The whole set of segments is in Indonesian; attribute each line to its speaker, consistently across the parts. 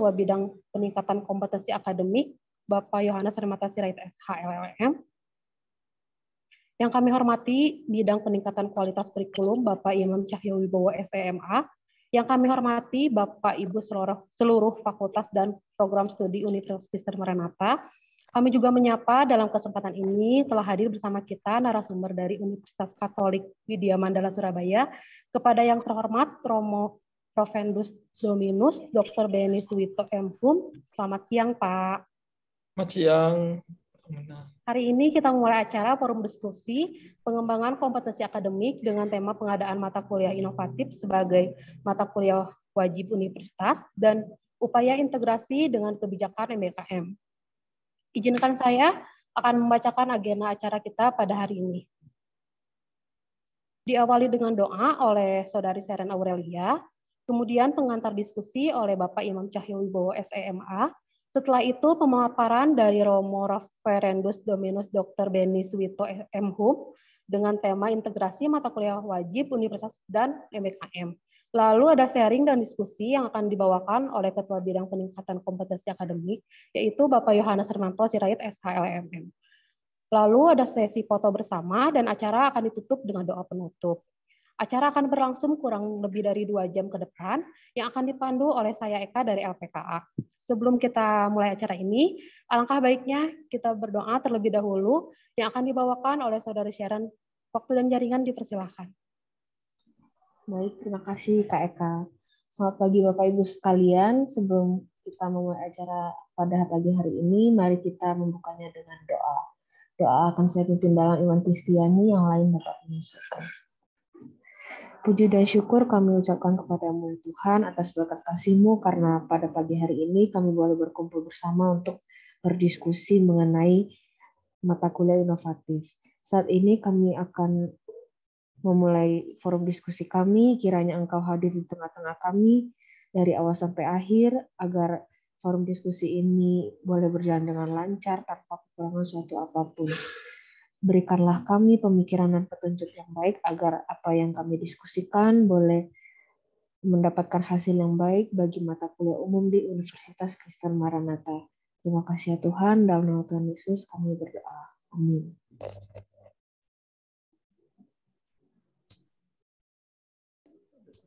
Speaker 1: Ketua Bidang Peningkatan Kompetensi Akademik, Bapak Yohanes Remata Sirait SH LLM. Yang kami hormati Bidang Peningkatan Kualitas Kurikulum, Bapak Imam Cahyo Wibowo SMA. E yang kami hormati Bapak Ibu seluruh, seluruh fakultas dan program studi Universitas Maranatha. Kami juga menyapa dalam kesempatan ini telah hadir bersama kita narasumber dari Universitas Katolik Widya Mandala Surabaya kepada yang terhormat Romo Provendus Dominus, Dr. Benny Suwito M. Hum. Selamat siang, Pak.
Speaker 2: Selamat siang.
Speaker 1: Hari ini kita mulai acara forum diskusi pengembangan kompetensi akademik dengan tema pengadaan mata kuliah inovatif sebagai mata kuliah wajib universitas dan upaya integrasi dengan kebijakan MBKM. Izinkan saya akan membacakan agenda acara kita pada hari ini. Diawali dengan doa oleh Saudari Seren Aurelia, Kemudian pengantar diskusi oleh Bapak Imam Cahyowibowo SEMA. Setelah itu pemaparan dari Romo Referendus Dominus Dr. Beni Suwito MHUM dengan tema integrasi mata kuliah wajib universitas dan MKM. Lalu ada sharing dan diskusi yang akan dibawakan oleh Ketua Bidang Peningkatan Kompetensi Akademik, yaitu Bapak Yohanes Hermanto Sirait SHLMM. Lalu ada sesi foto bersama dan acara akan ditutup dengan doa penutup. Acara akan berlangsung kurang lebih dari dua jam ke depan yang akan dipandu oleh saya Eka dari LPKA. Sebelum kita mulai acara ini, alangkah baiknya kita berdoa terlebih dahulu yang akan dibawakan oleh Saudara Sharon. Waktu dan jaringan dipersilahkan. Baik, terima kasih Kak Eka. Selamat pagi Bapak Ibu sekalian. Sebelum kita memulai acara pada pagi hari ini, mari kita membukanya dengan doa. Doa akan saya pimpin dalam iman Kristiani, yang lain dapat menyesuaikan. Puji dan syukur kami ucapkan kepadamu Tuhan atas berkat kasihMu karena pada pagi hari ini kami boleh berkumpul bersama untuk berdiskusi mengenai mata kuliah inovatif. Saat ini kami akan memulai forum diskusi kami, kiranya Engkau hadir di tengah-tengah kami dari awal sampai akhir agar forum diskusi ini boleh berjalan dengan lancar tanpa kekurangan suatu apapun. Berikanlah kami pemikiran dan petunjuk yang baik agar apa yang kami diskusikan boleh mendapatkan hasil yang baik bagi mata kuliah umum di Universitas Kristen Maranatha. Terima kasih ya Tuhan, dalam nama Tuhan Yesus kami berdoa.
Speaker 3: Amin.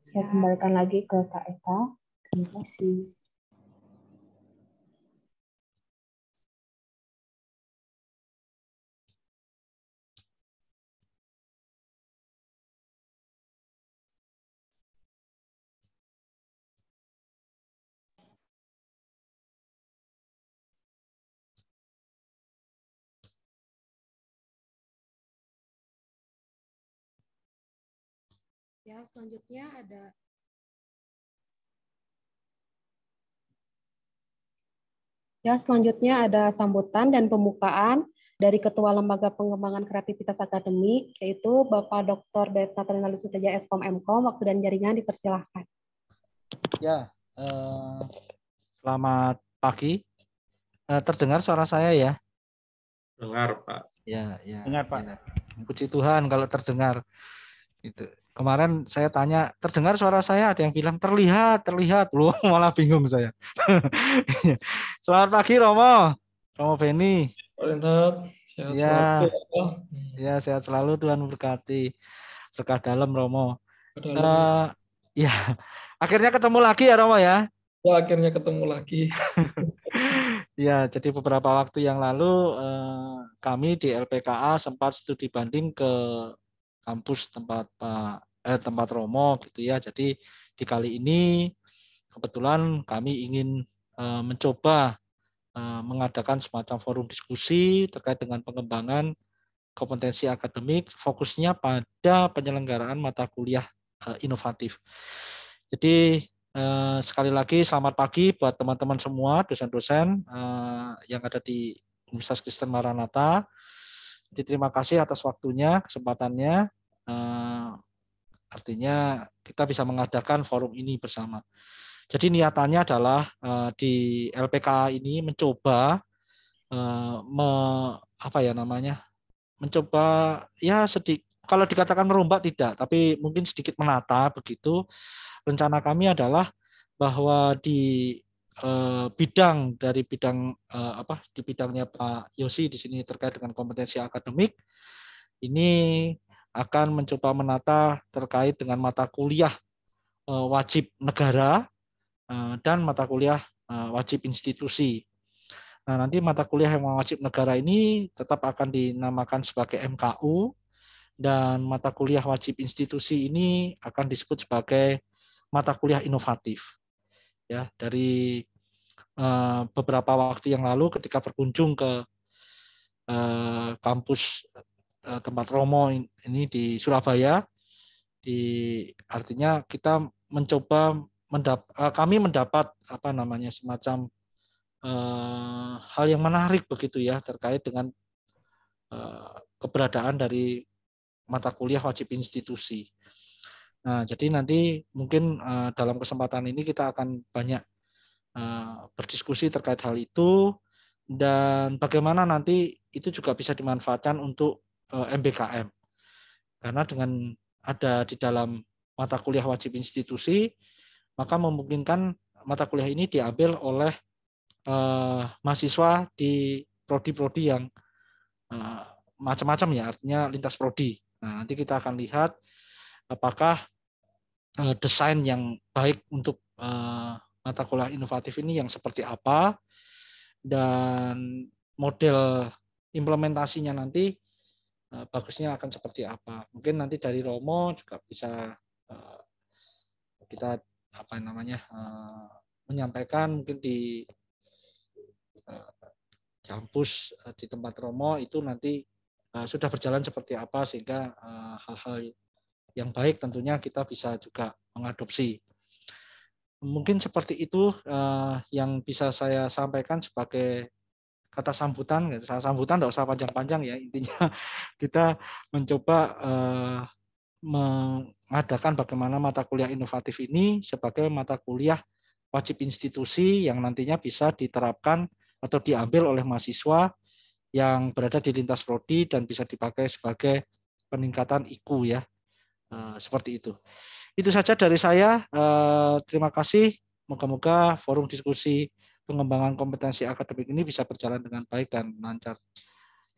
Speaker 3: Saya kembalikan lagi ke Kak Eka. Terima kasih. ya. Selanjutnya ada
Speaker 1: Ya, selanjutnya ada sambutan dan pembukaan dari Ketua Lembaga Pengembangan Kreativitas Akademik, yaitu Bapak Dr. Deta Trinali Suteja Eskom MKOM. Waktu dan jaringan dipersilahkan.
Speaker 4: Ya, eh, selamat pagi. Eh, terdengar suara saya ya? Dengar, Pak. Ya, ya. Dengar, Pak. Ya. Puji Tuhan kalau terdengar. Itu. Kemarin saya tanya, terdengar suara saya? Ada yang bilang terlihat, terlihat. Loh, malah bingung saya. Selamat pagi Romo. Romo Beni.
Speaker 2: Selamat. Sehat ya, selalu.
Speaker 4: ya sehat selalu Tuhan berkati. Berkah dalam Romo.
Speaker 2: Dalam. Uh,
Speaker 4: ya, akhirnya ketemu
Speaker 2: lagi ya Romo ya. Ya akhirnya ketemu lagi.
Speaker 4: ya, jadi beberapa waktu yang lalu uh, kami di LPKA sempat studi banding ke kampus tempat Pak eh, tempat Romo gitu ya. Jadi di kali ini kebetulan kami ingin eh, mencoba eh, mengadakan semacam forum diskusi terkait dengan pengembangan kompetensi akademik fokusnya pada penyelenggaraan mata kuliah eh, inovatif. Jadi eh, sekali lagi selamat pagi buat teman-teman semua dosen-dosen eh, yang ada di Universitas Kristen Maranatha. Terima kasih atas waktunya, kesempatannya. Eh, artinya kita bisa mengadakan forum ini bersama. Jadi niatannya adalah eh, di LPK ini mencoba eh, me, apa ya namanya? mencoba ya sedikit kalau dikatakan merombak tidak, tapi mungkin sedikit menata begitu. Rencana kami adalah bahwa di Eh, bidang dari bidang eh, apa di bidangnya Pak Yosi di sini terkait dengan kompetensi akademik ini akan mencoba menata terkait dengan mata kuliah eh, wajib negara eh, dan mata kuliah eh, wajib institusi. Nah, nanti mata kuliah yang wajib negara ini tetap akan dinamakan sebagai MKU dan mata kuliah wajib institusi ini akan disebut sebagai mata kuliah inovatif ya dari uh, beberapa waktu yang lalu ketika berkunjung ke uh, kampus uh, tempat Romo ini di Surabaya di artinya kita mencoba mendap uh, kami mendapat apa namanya semacam uh, hal yang menarik begitu ya terkait dengan uh, keberadaan dari mata kuliah wajib institusi Nah, jadi nanti mungkin uh, dalam kesempatan ini kita akan banyak uh, berdiskusi terkait hal itu dan bagaimana nanti itu juga bisa dimanfaatkan untuk uh, eh, MBKM. Karena dengan ada di dalam mata kuliah wajib institusi, maka memungkinkan mata kuliah ini diambil oleh uh, mahasiswa di prodi-prodi yang uh, macam-macam ya, artinya lintas prodi. Nah, nanti kita akan lihat apakah uh, desain yang baik untuk uh, mata kuliah inovatif ini yang seperti apa dan model implementasinya nanti uh, bagusnya akan seperti apa. Mungkin nanti dari Romo juga bisa uh, kita apa namanya uh, menyampaikan mungkin di kampus di tempat Romo itu nanti sudah berjalan seperti apa sehingga hal-hal yang baik tentunya kita bisa juga mengadopsi. Mungkin seperti itu uh, yang bisa saya sampaikan sebagai kata sambutan. Kata gitu. sambutan tidak usah panjang-panjang ya intinya kita mencoba uh, mengadakan bagaimana mata kuliah inovatif ini sebagai mata kuliah wajib institusi yang nantinya bisa diterapkan atau diambil oleh mahasiswa yang berada di lintas prodi dan bisa dipakai sebagai peningkatan IQ ya Eh, hmm. seperti itu. Itu saja dari saya. Eh, terima kasih. Moga-moga forum diskusi pengembangan kompetensi akademik ini bisa berjalan dengan baik dan lancar.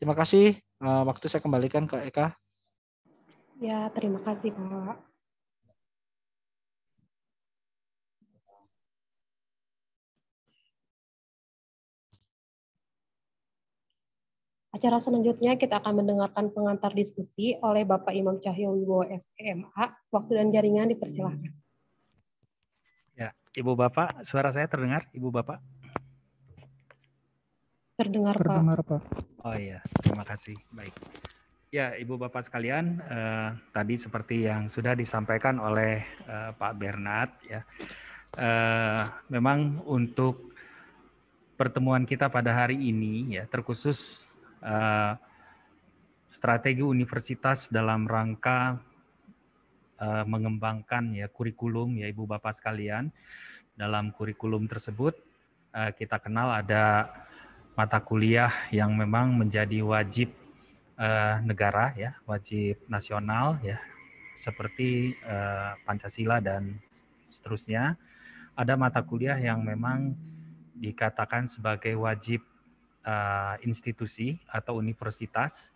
Speaker 4: Terima kasih. Eh, waktu saya kembalikan ke Eka.
Speaker 1: Ya, terima kasih, Pak. Acara selanjutnya kita akan mendengarkan pengantar diskusi oleh Bapak Imam Cahyo Wibowo SMA. E Waktu dan jaringan dipersilahkan.
Speaker 3: Ya,
Speaker 5: Ibu Bapak, suara saya terdengar, Ibu Bapak?
Speaker 1: Terdengar, terdengar Pak. Pak. Oh
Speaker 5: iya, terima kasih. Baik. Ya, Ibu Bapak sekalian, eh, tadi seperti yang sudah disampaikan oleh eh, Pak Bernard, ya, eh, memang untuk pertemuan kita pada hari ini, ya, terkhusus Eh, strategi universitas dalam rangka uh, mengembangkan ya kurikulum ya Ibu Bapak sekalian. Dalam kurikulum tersebut uh, kita kenal ada mata kuliah yang memang menjadi wajib uh, negara ya, wajib nasional ya seperti uh, Pancasila dan seterusnya. Ada mata kuliah yang memang dikatakan sebagai wajib uh, institusi atau universitas.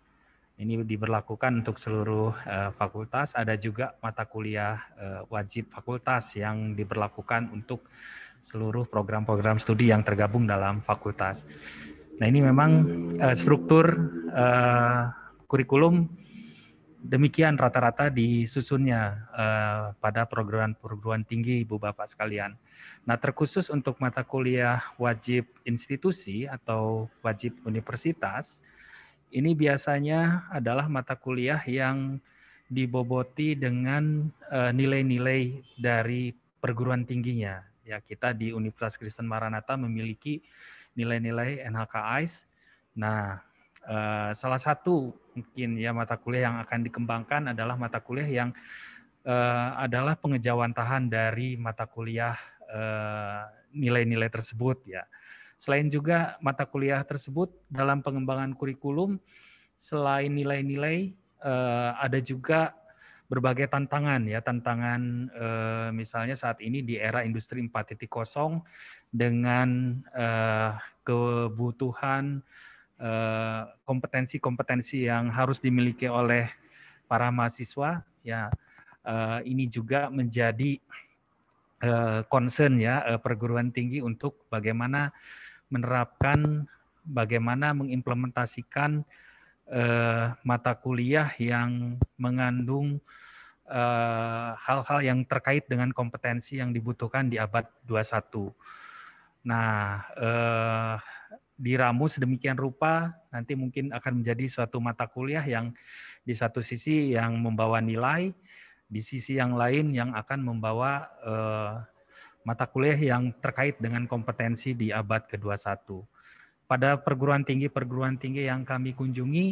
Speaker 5: Ini diberlakukan untuk seluruh uh, fakultas. Ada juga mata kuliah uh, wajib fakultas yang diberlakukan untuk seluruh program-program studi yang tergabung dalam fakultas. Nah ini memang uh, struktur uh, kurikulum demikian rata-rata disusunnya uh, pada perguruan-perguruan tinggi Ibu Bapak sekalian. Nah, terkhusus untuk mata kuliah wajib institusi atau wajib universitas, ini biasanya adalah mata kuliah yang diboboti dengan eh, nilai-nilai uh, dari perguruan tingginya. Ya, kita di Universitas Kristen Maranatha memiliki nilai-nilai NHKIS. Nah, Eh, salah satu mungkin ya mata kuliah yang akan dikembangkan adalah mata kuliah yang uh, adalah pengejawantahan dari mata kuliah eh, nilai-nilai uh, tersebut ya. Selain juga mata kuliah tersebut dalam pengembangan kurikulum selain nilai-nilai uh, ada juga berbagai tantangan ya tantangan uh, misalnya saat ini di era industri 4.0 dengan uh, kebutuhan Eh, kompetensi-kompetensi yang harus dimiliki oleh para mahasiswa ya eh, ini juga menjadi eh, concern ya perguruan tinggi untuk bagaimana menerapkan bagaimana mengimplementasikan mata kuliah yang mengandung hal-hal yang terkait dengan kompetensi yang dibutuhkan di abad 21. Nah, diramu sedemikian rupa nanti mungkin akan menjadi suatu mata kuliah yang di satu sisi yang membawa nilai, di sisi yang lain yang akan membawa eh, mata kuliah yang terkait dengan kompetensi di abad ke-21. Pada perguruan tinggi-perguruan tinggi yang kami kunjungi,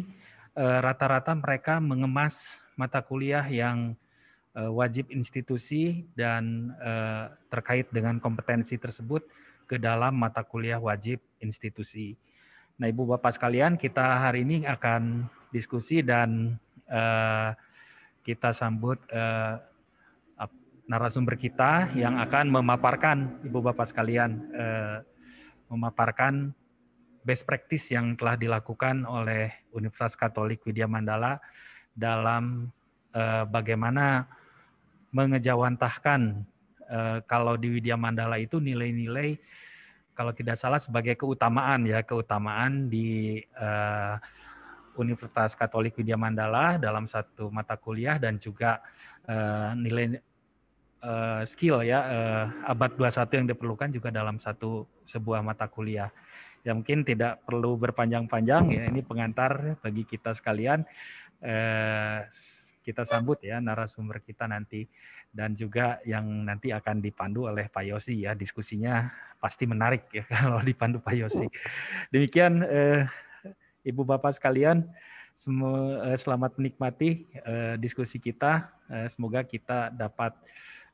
Speaker 5: eh, rata-rata mereka mengemas mata kuliah yang eh, wajib institusi dan eh, terkait dengan kompetensi tersebut ke dalam mata kuliah wajib institusi. Nah, Ibu Bapak sekalian, kita hari ini akan diskusi dan uh, kita sambut uh, narasumber kita yang akan memaparkan Ibu Bapak sekalian uh, memaparkan best practice yang telah dilakukan oleh Universitas Katolik Widya Mandala dalam uh, bagaimana mengejawantahkan uh, kalau di Widya Mandala itu nilai-nilai kalau tidak salah sebagai keutamaan ya keutamaan di uh, Universitas Katolik Widya Mandala dalam satu mata kuliah dan juga uh, nilai uh, skill ya uh, abad 21 yang diperlukan juga dalam satu sebuah mata kuliah. Ya mungkin tidak perlu berpanjang-panjang ya ini pengantar bagi kita sekalian. Uh, kita sambut ya narasumber kita nanti dan juga yang nanti akan dipandu oleh Pak Yosi ya diskusinya pasti menarik ya kalau dipandu Pak Yosi. Demikian eh, Ibu Bapak sekalian semua eh, selamat menikmati eh, diskusi kita. Eh, semoga kita dapat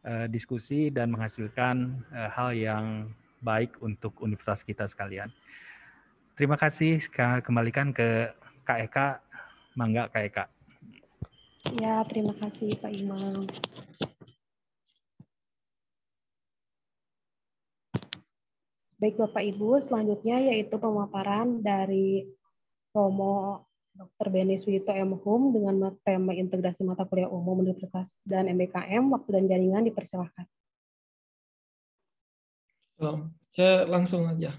Speaker 5: eh, diskusi dan menghasilkan eh, hal yang baik untuk universitas kita sekalian. Terima kasih kembalikan ke Kek mangga Kek.
Speaker 1: Ya, terima kasih Pak Imam. Baik Bapak Ibu, selanjutnya yaitu pemaparan dari Romo Dr. Beni Suwito M. Hum dengan tema integrasi mata kuliah umum universitas dan MBKM, waktu dan jaringan dipersilahkan.
Speaker 2: Saya langsung aja.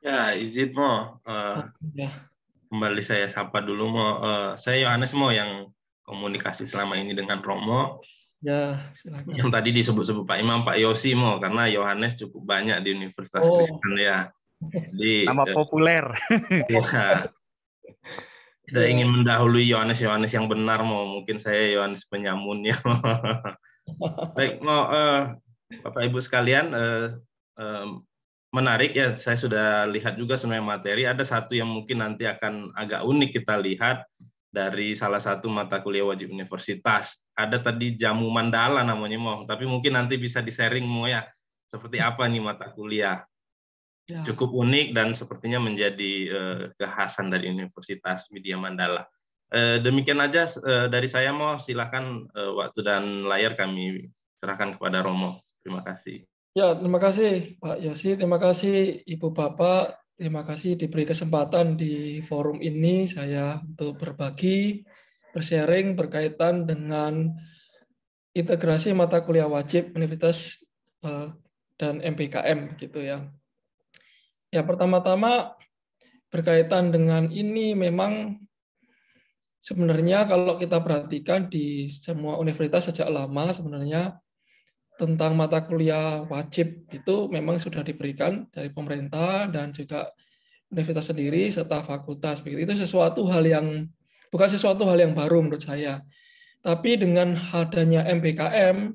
Speaker 3: Ya, izin mau.
Speaker 6: Uh, eh, ya kembali saya sapa dulu mau uh, eh, saya Yohanes mau yang komunikasi selama ini dengan Romo.
Speaker 3: Ya, silakan. Yang
Speaker 6: tadi disebut-sebut Pak Imam, Pak Yosi mau karena Yohanes cukup banyak di Universitas oh. Kristen ya. Jadi nama eh, populer. Ya. Tidak ingin mendahului Yohanes-Yohanes yang benar mau mungkin saya Yohanes penyamun ya. Baik, mau uh, eh, Bapak Ibu sekalian uh, menarik ya saya sudah lihat juga sebenarnya materi ada satu yang mungkin nanti akan agak unik kita lihat dari salah satu mata kuliah wajib universitas ada tadi jamu mandala namanya mau tapi mungkin nanti bisa di sharing mau ya seperti apa nih mata kuliah ya. cukup unik dan sepertinya menjadi eh, kekhasan dari universitas media mandala eh, demikian aja eh, dari saya mau silakan waktu dan layar kami serahkan kepada Romo terima kasih
Speaker 2: Ya, terima kasih Pak Yosi, terima kasih Ibu Bapak, terima kasih diberi kesempatan di forum ini saya untuk berbagi, bersharing berkaitan dengan integrasi mata kuliah wajib universitas eh, dan MPKM gitu ya. Ya, pertama-tama berkaitan dengan ini memang sebenarnya kalau kita perhatikan di semua universitas sejak lama sebenarnya tentang mata kuliah wajib itu memang sudah diberikan dari pemerintah dan juga universitas sendiri serta fakultas begitu itu sesuatu hal yang bukan sesuatu hal yang baru menurut saya tapi dengan adanya MBKM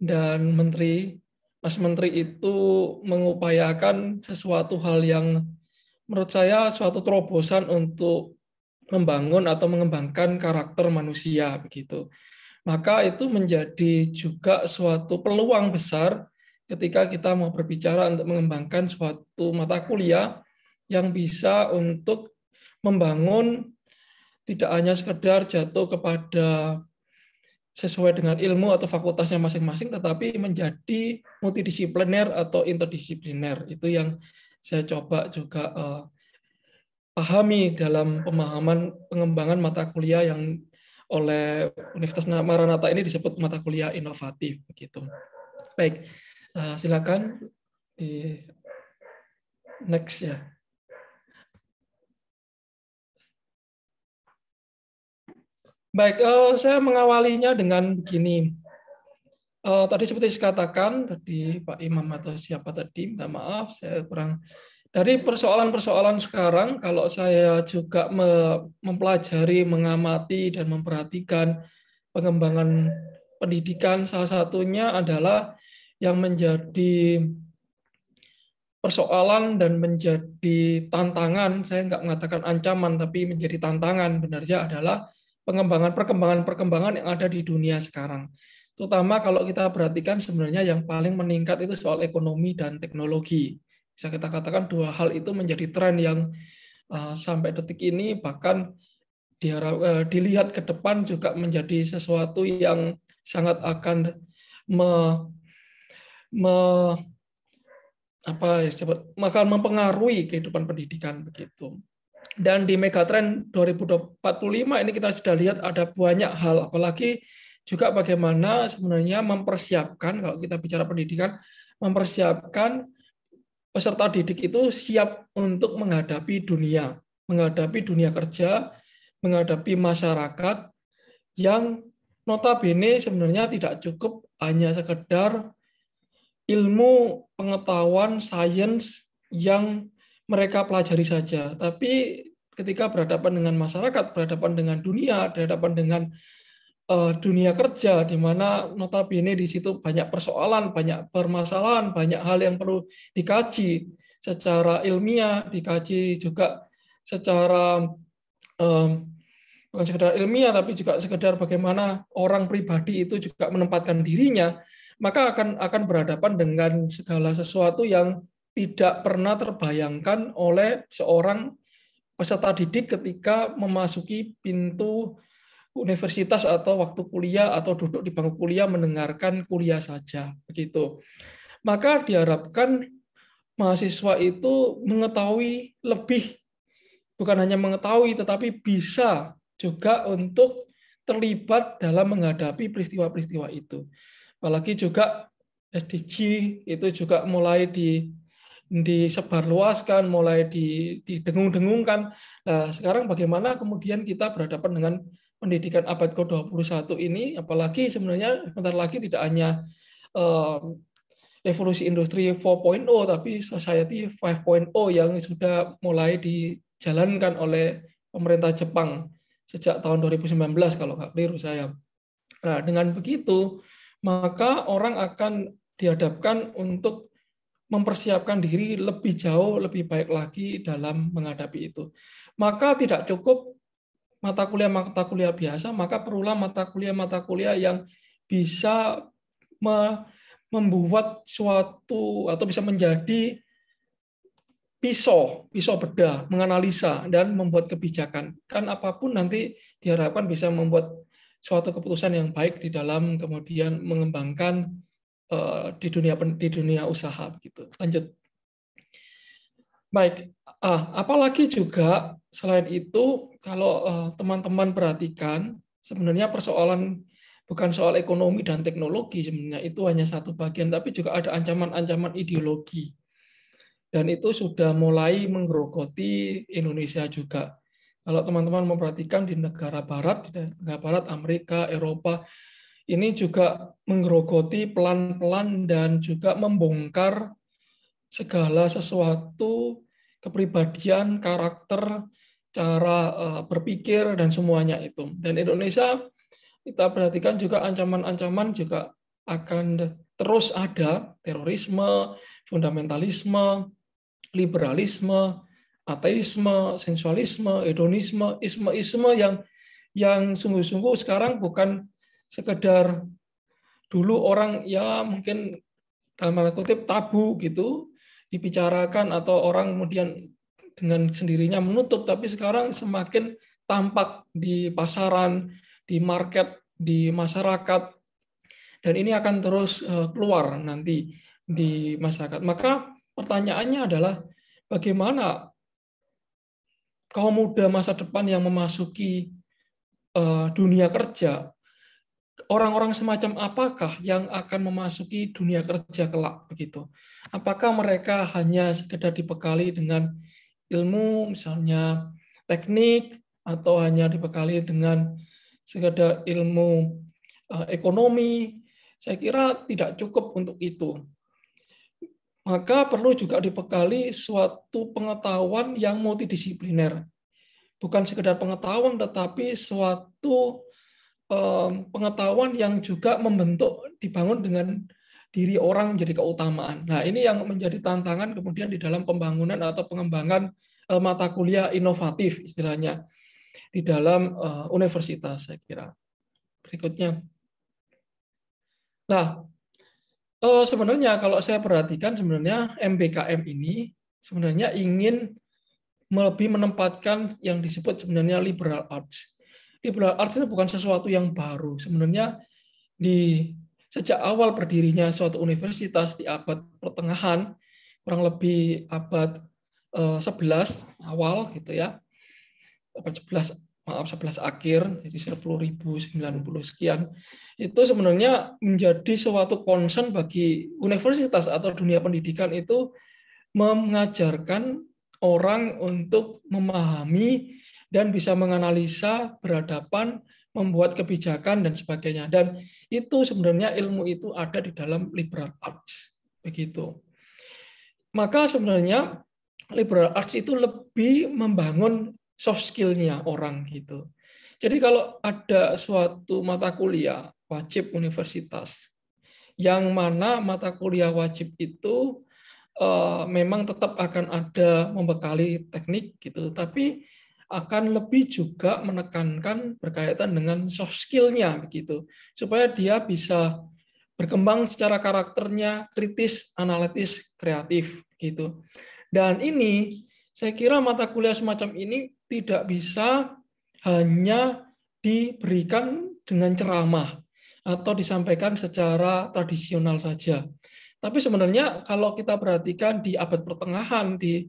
Speaker 2: dan menteri Mas Menteri itu mengupayakan sesuatu hal yang menurut saya suatu terobosan untuk membangun atau mengembangkan karakter manusia begitu maka itu menjadi juga suatu peluang besar ketika kita mau berbicara untuk mengembangkan suatu mata kuliah yang bisa untuk membangun tidak hanya sekedar jatuh kepada sesuai dengan ilmu atau fakultasnya masing-masing, tetapi menjadi multidisipliner atau interdisipliner. Itu yang saya coba juga uh, pahami dalam pemahaman pengembangan mata kuliah yang oleh Universitas Maranatha ini disebut mata kuliah inovatif begitu. Baik, eh, silakan di next ya. Baik, eh, saya mengawalinya dengan begini. Eh, tadi seperti saya katakan, tadi Pak Imam atau siapa tadi, minta maaf, saya kurang dari persoalan-persoalan sekarang, kalau saya juga mempelajari, mengamati, dan memperhatikan pengembangan pendidikan, salah satunya adalah yang menjadi persoalan dan menjadi tantangan. Saya nggak mengatakan ancaman, tapi menjadi tantangan benarnya adalah pengembangan perkembangan-perkembangan yang ada di dunia sekarang. Terutama kalau kita perhatikan sebenarnya yang paling meningkat itu soal ekonomi dan teknologi bisa kita katakan dua hal itu menjadi tren yang uh, sampai detik ini bahkan di, uh, eh, dilihat ke depan juga menjadi sesuatu yang sangat akan me, me apa ya sebut maka mempengaruhi kehidupan pendidikan begitu. Dan di megatrend 2045 ini kita sudah lihat ada banyak hal apalagi juga bagaimana sebenarnya mempersiapkan kalau kita bicara pendidikan mempersiapkan peserta didik itu siap untuk menghadapi dunia, menghadapi dunia kerja, menghadapi masyarakat yang notabene sebenarnya tidak cukup hanya sekedar ilmu pengetahuan sains yang mereka pelajari saja, tapi ketika berhadapan dengan masyarakat, berhadapan dengan dunia, berhadapan dengan Eh, dunia kerja di mana notabene di situ banyak persoalan, banyak permasalahan, banyak hal yang perlu dikaji secara ilmiah, dikaji juga secara um, bukan sekedar ilmiah tapi juga sekedar bagaimana orang pribadi itu juga menempatkan dirinya, maka akan akan berhadapan dengan segala sesuatu yang tidak pernah terbayangkan oleh seorang peserta didik ketika memasuki pintu universitas atau waktu kuliah atau duduk di bangku kuliah mendengarkan kuliah saja begitu. Maka diharapkan mahasiswa itu mengetahui lebih bukan hanya mengetahui tetapi bisa juga untuk terlibat dalam menghadapi peristiwa-peristiwa itu. Apalagi juga SDG itu juga mulai di disebarluaskan, mulai didengung-dengungkan. Nah, sekarang bagaimana kemudian kita berhadapan dengan pendidikan abad ke-21 ini, apalagi sebenarnya sebentar lagi tidak hanya um, revolusi industri 4.0, tapi society 5.0 yang sudah mulai dijalankan oleh pemerintah Jepang sejak tahun 2019 kalau nggak keliru saya. Nah, dengan begitu, maka orang akan dihadapkan untuk mempersiapkan diri lebih jauh, lebih baik lagi dalam menghadapi itu. Maka tidak cukup mata kuliah-mata kuliah biasa, maka perlulah mata kuliah-mata kuliah yang bisa membuat suatu atau bisa menjadi pisau, pisau bedah, menganalisa dan membuat kebijakan. Kan apapun nanti diharapkan bisa membuat suatu keputusan yang baik di dalam kemudian mengembangkan eh, di dunia di dunia usaha begitu. Lanjut. Baik, Ah, apalagi juga selain itu kalau eh, teman-teman uh, perhatikan sebenarnya persoalan bukan soal ekonomi dan teknologi sebenarnya itu hanya satu bagian tapi juga ada ancaman-ancaman ideologi. Dan itu sudah mulai menggerogoti Indonesia juga. Kalau teman-teman memperhatikan di negara barat, di negara barat Amerika, Eropa ini juga menggerogoti pelan-pelan dan juga membongkar segala sesuatu kepribadian, karakter, cara eh, berpikir dan semuanya itu. Dan Indonesia kita perhatikan juga ancaman-ancaman juga akan terus ada terorisme, fundamentalisme, liberalisme, ateisme, sensualisme, hedonisme, isme-isme yang yang sungguh-sungguh sekarang bukan sekedar dulu orang ya mungkin dalam tanda kutip tabu gitu dibicarakan atau orang kemudian dengan sendirinya menutup tapi sekarang semakin tampak di pasaran, di market, di masyarakat dan ini akan terus e, keluar nanti di masyarakat. Maka pertanyaannya adalah bagaimana kaum muda masa depan yang memasuki e, dunia kerja orang-orang semacam apakah yang akan memasuki dunia kerja kelak begitu? Apakah mereka hanya sekedar dibekali dengan ilmu misalnya teknik atau hanya dibekali dengan sekedar ilmu eh, ekonomi? Saya kira tidak cukup untuk itu. Maka perlu juga dibekali suatu pengetahuan yang multidisipliner. Bukan sekedar pengetahuan tetapi suatu pengetahuan yang juga membentuk dibangun dengan diri orang menjadi keutamaan. Nah, ini yang menjadi tantangan kemudian di dalam pembangunan atau pengembangan eh, mata kuliah inovatif istilahnya di dalam eh, universitas saya kira. Berikutnya. Nah, eh, sebenarnya kalau saya perhatikan sebenarnya MBKM ini sebenarnya ingin lebih menempatkan yang disebut sebenarnya liberal arts liberal arts itu bukan sesuatu yang baru. Sebenarnya di sejak awal berdirinya suatu universitas di abad pertengahan, kurang lebih abad eh, sebelas 11 awal gitu ya. Abad 11 maaf 11 akhir jadi 10.090 sekian itu sebenarnya menjadi suatu concern bagi universitas atau dunia pendidikan itu mengajarkan orang untuk memahami dan bisa menganalisa, berhadapan, membuat kebijakan dan sebagainya. Dan itu sebenarnya ilmu itu ada di dalam liberal arts. Begitu. Maka sebenarnya liberal arts itu lebih membangun soft skillnya orang gitu. Jadi kalau ada suatu mata kuliah wajib universitas yang mana mata kuliah wajib itu eh, memang tetap akan ada membekali teknik gitu, tapi akan lebih juga menekankan berkaitan dengan soft skill-nya begitu. Supaya dia bisa berkembang secara karakternya kritis, analitis, kreatif gitu. Dan ini saya kira mata kuliah semacam ini tidak bisa hanya diberikan dengan ceramah atau disampaikan secara tradisional saja. Tapi sebenarnya kalau kita perhatikan di abad pertengahan di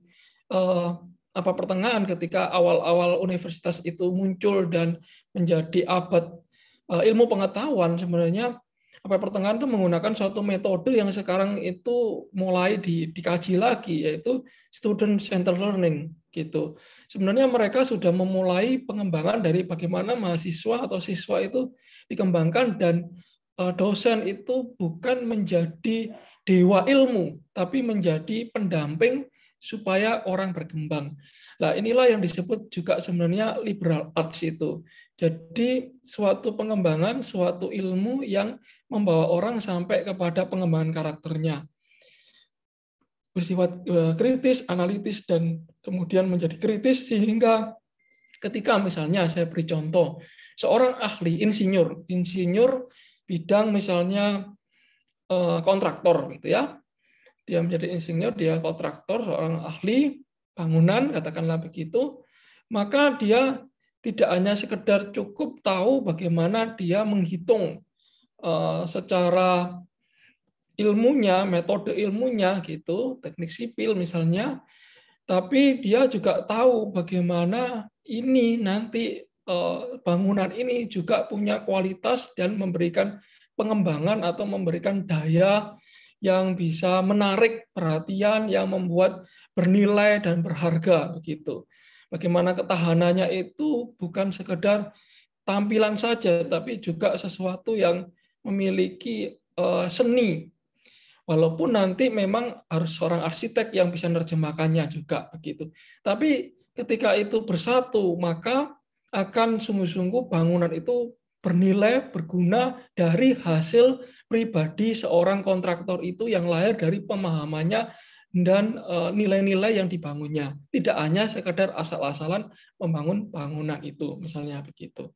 Speaker 2: eh, apa pertengahan ketika awal-awal universitas itu muncul dan menjadi abad eh, ilmu pengetahuan sebenarnya apa pertengahan itu menggunakan suatu metode yang sekarang itu mulai di, dikaji lagi yaitu student center learning gitu. Sebenarnya mereka sudah memulai pengembangan dari bagaimana mahasiswa atau siswa itu dikembangkan dan eh, dosen itu bukan menjadi dewa ilmu tapi menjadi pendamping supaya orang berkembang. Nah, inilah yang disebut juga sebenarnya liberal arts itu. Jadi suatu pengembangan, suatu ilmu yang membawa orang sampai kepada pengembangan karakternya. Bersifat eh, kritis, analitis, dan kemudian menjadi kritis sehingga ketika misalnya saya beri contoh, seorang ahli insinyur, insinyur bidang misalnya eh, kontraktor gitu ya, dia menjadi insinyur, dia kontraktor, seorang ahli bangunan, katakanlah begitu, maka dia tidak hanya sekedar cukup tahu bagaimana dia menghitung eh, secara ilmunya, metode ilmunya gitu, teknik sipil misalnya, tapi dia juga tahu bagaimana ini nanti eh, bangunan ini juga punya kualitas dan memberikan pengembangan atau memberikan daya yang bisa menarik perhatian, yang membuat bernilai dan berharga begitu. Bagaimana ketahanannya itu bukan sekedar tampilan saja, tapi juga sesuatu yang memiliki eh, seni. Walaupun nanti memang harus seorang arsitek yang bisa menerjemahkannya juga begitu. Tapi ketika itu bersatu, maka akan sungguh-sungguh bangunan itu bernilai, berguna dari hasil pribadi seorang kontraktor itu yang lahir dari pemahamannya dan eh, nilai-nilai yang dibangunnya. Tidak hanya sekadar asal-asalan membangun bangunan itu, misalnya begitu.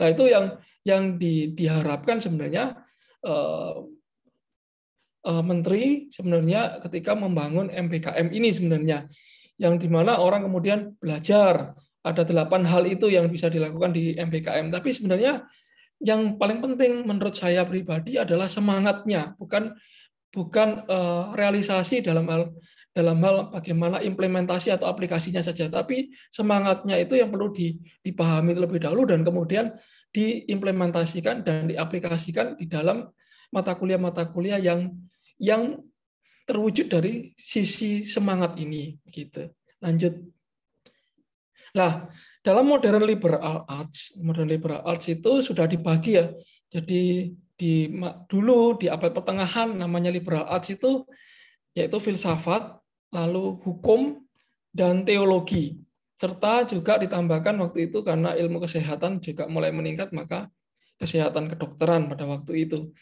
Speaker 2: Nah itu yang yang di, diharapkan sebenarnya eh, eh, Menteri sebenarnya ketika membangun MPKM ini sebenarnya yang dimana orang kemudian belajar ada delapan hal itu yang bisa dilakukan di MPKM. Tapi sebenarnya yang paling penting menurut saya pribadi adalah semangatnya, bukan bukan eh, realisasi dalam hal dalam hal bagaimana implementasi atau aplikasinya saja, tapi semangatnya itu yang perlu dipahami terlebih dahulu dan kemudian diimplementasikan dan diaplikasikan di dalam mata kuliah-mata kuliah yang yang terwujud dari sisi semangat ini gitu. Lanjut. lah dalam modern liberal arts, modern liberal arts itu sudah dibagi ya. Jadi di dulu di abad pertengahan namanya liberal arts itu yaitu filsafat, lalu hukum dan teologi. Serta juga ditambahkan waktu itu karena ilmu kesehatan juga mulai meningkat maka kesehatan kedokteran pada waktu itu.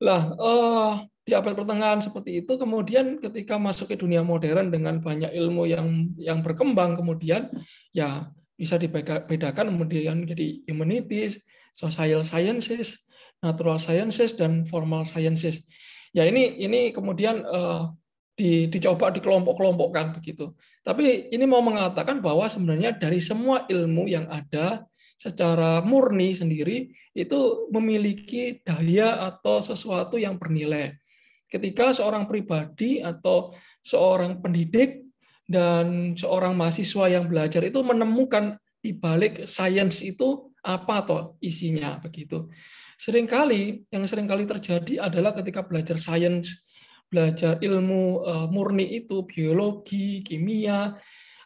Speaker 2: Lah, oh, di abad pertengahan seperti itu, kemudian ketika masuk ke dunia modern dengan banyak ilmu yang yang berkembang, kemudian ya bisa dibedakan kemudian jadi humanities, social sciences, natural sciences, dan formal sciences. Ya ini ini kemudian uh, di, dicoba dikelompok-kelompokkan begitu. Tapi ini mau mengatakan bahwa sebenarnya dari semua ilmu yang ada secara murni sendiri itu memiliki daya atau sesuatu yang bernilai. Ketika seorang pribadi atau seorang pendidik dan seorang mahasiswa yang belajar itu menemukan di balik sains itu apa atau isinya begitu. Seringkali yang seringkali terjadi adalah ketika belajar sains, belajar ilmu eh, murni itu biologi, kimia,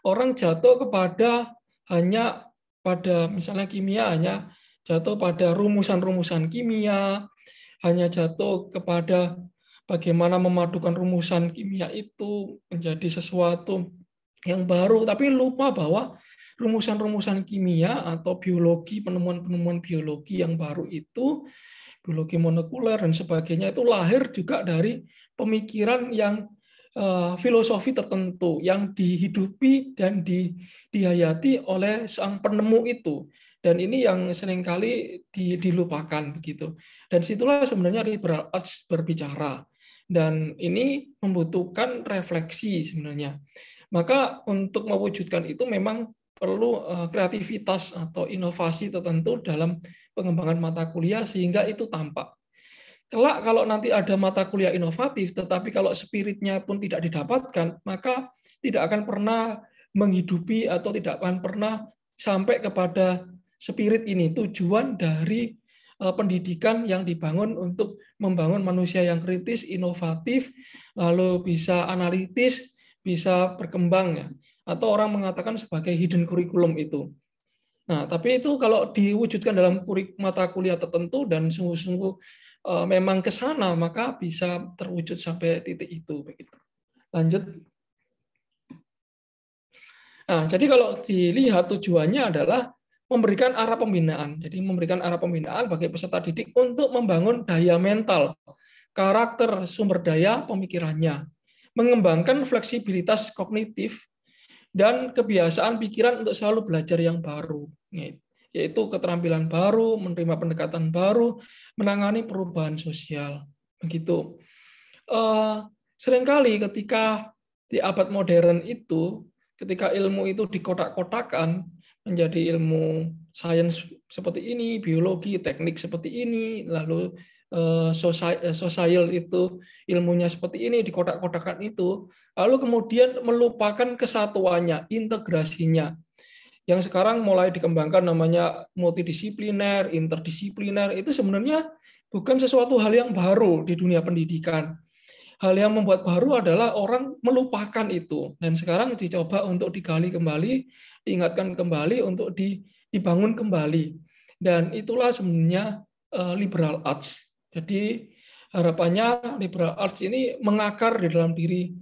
Speaker 2: orang jatuh kepada hanya pada misalnya kimia hanya jatuh pada rumusan-rumusan kimia, hanya jatuh kepada bagaimana memadukan rumusan kimia itu menjadi sesuatu yang baru, tapi lupa bahwa rumusan-rumusan kimia atau biologi, penemuan-penemuan biologi yang baru itu, biologi molekuler dan sebagainya itu lahir juga dari pemikiran yang Eh, filosofi tertentu yang dihidupi dan di, dihayati oleh sang penemu itu. Dan ini yang seringkali di, dilupakan begitu. Dan situlah sebenarnya liberal arts berbicara. Dan ini membutuhkan refleksi sebenarnya. Maka untuk mewujudkan itu memang perlu eh, kreativitas atau inovasi tertentu dalam pengembangan mata kuliah sehingga itu tampak. Kelak kalau nanti ada mata kuliah inovatif, tetapi kalau spiritnya pun tidak didapatkan, maka tidak akan pernah menghidupi atau tidak akan pernah sampai kepada spirit ini tujuan dari eh, pendidikan yang dibangun untuk membangun manusia yang kritis, inovatif, lalu bisa analitis, bisa berkembang ya. Atau orang mengatakan sebagai hidden curriculum itu. Nah, tapi itu kalau diwujudkan dalam kurik mata kuliah tertentu dan sungguh-sungguh Eh, memang ke sana maka bisa terwujud sampai titik itu begitu. Lanjut. Nah, jadi kalau dilihat tujuannya adalah memberikan arah pembinaan. Jadi memberikan arah pembinaan bagi peserta didik untuk membangun daya mental, karakter sumber daya pemikirannya, mengembangkan fleksibilitas kognitif dan kebiasaan pikiran untuk selalu belajar yang baru. Gitu yaitu keterampilan baru, menerima pendekatan baru, menangani perubahan sosial. Begitu. Uh, seringkali ketika di abad modern itu, ketika ilmu itu dikotak-kotakan menjadi ilmu sains seperti ini, biologi, teknik seperti ini, lalu eh, eh, sosial itu ilmunya seperti ini di kotak-kotakan itu lalu kemudian melupakan kesatuannya integrasinya yang sekarang mulai dikembangkan namanya multidisipliner, interdisipliner itu sebenarnya bukan sesuatu hal yang baru di dunia pendidikan. Hal yang membuat baru adalah orang melupakan itu dan sekarang dicoba untuk digali kembali, diingatkan kembali untuk dibangun kembali. Dan itulah sebenarnya eh, liberal arts. Jadi harapannya liberal arts ini mengakar di dalam diri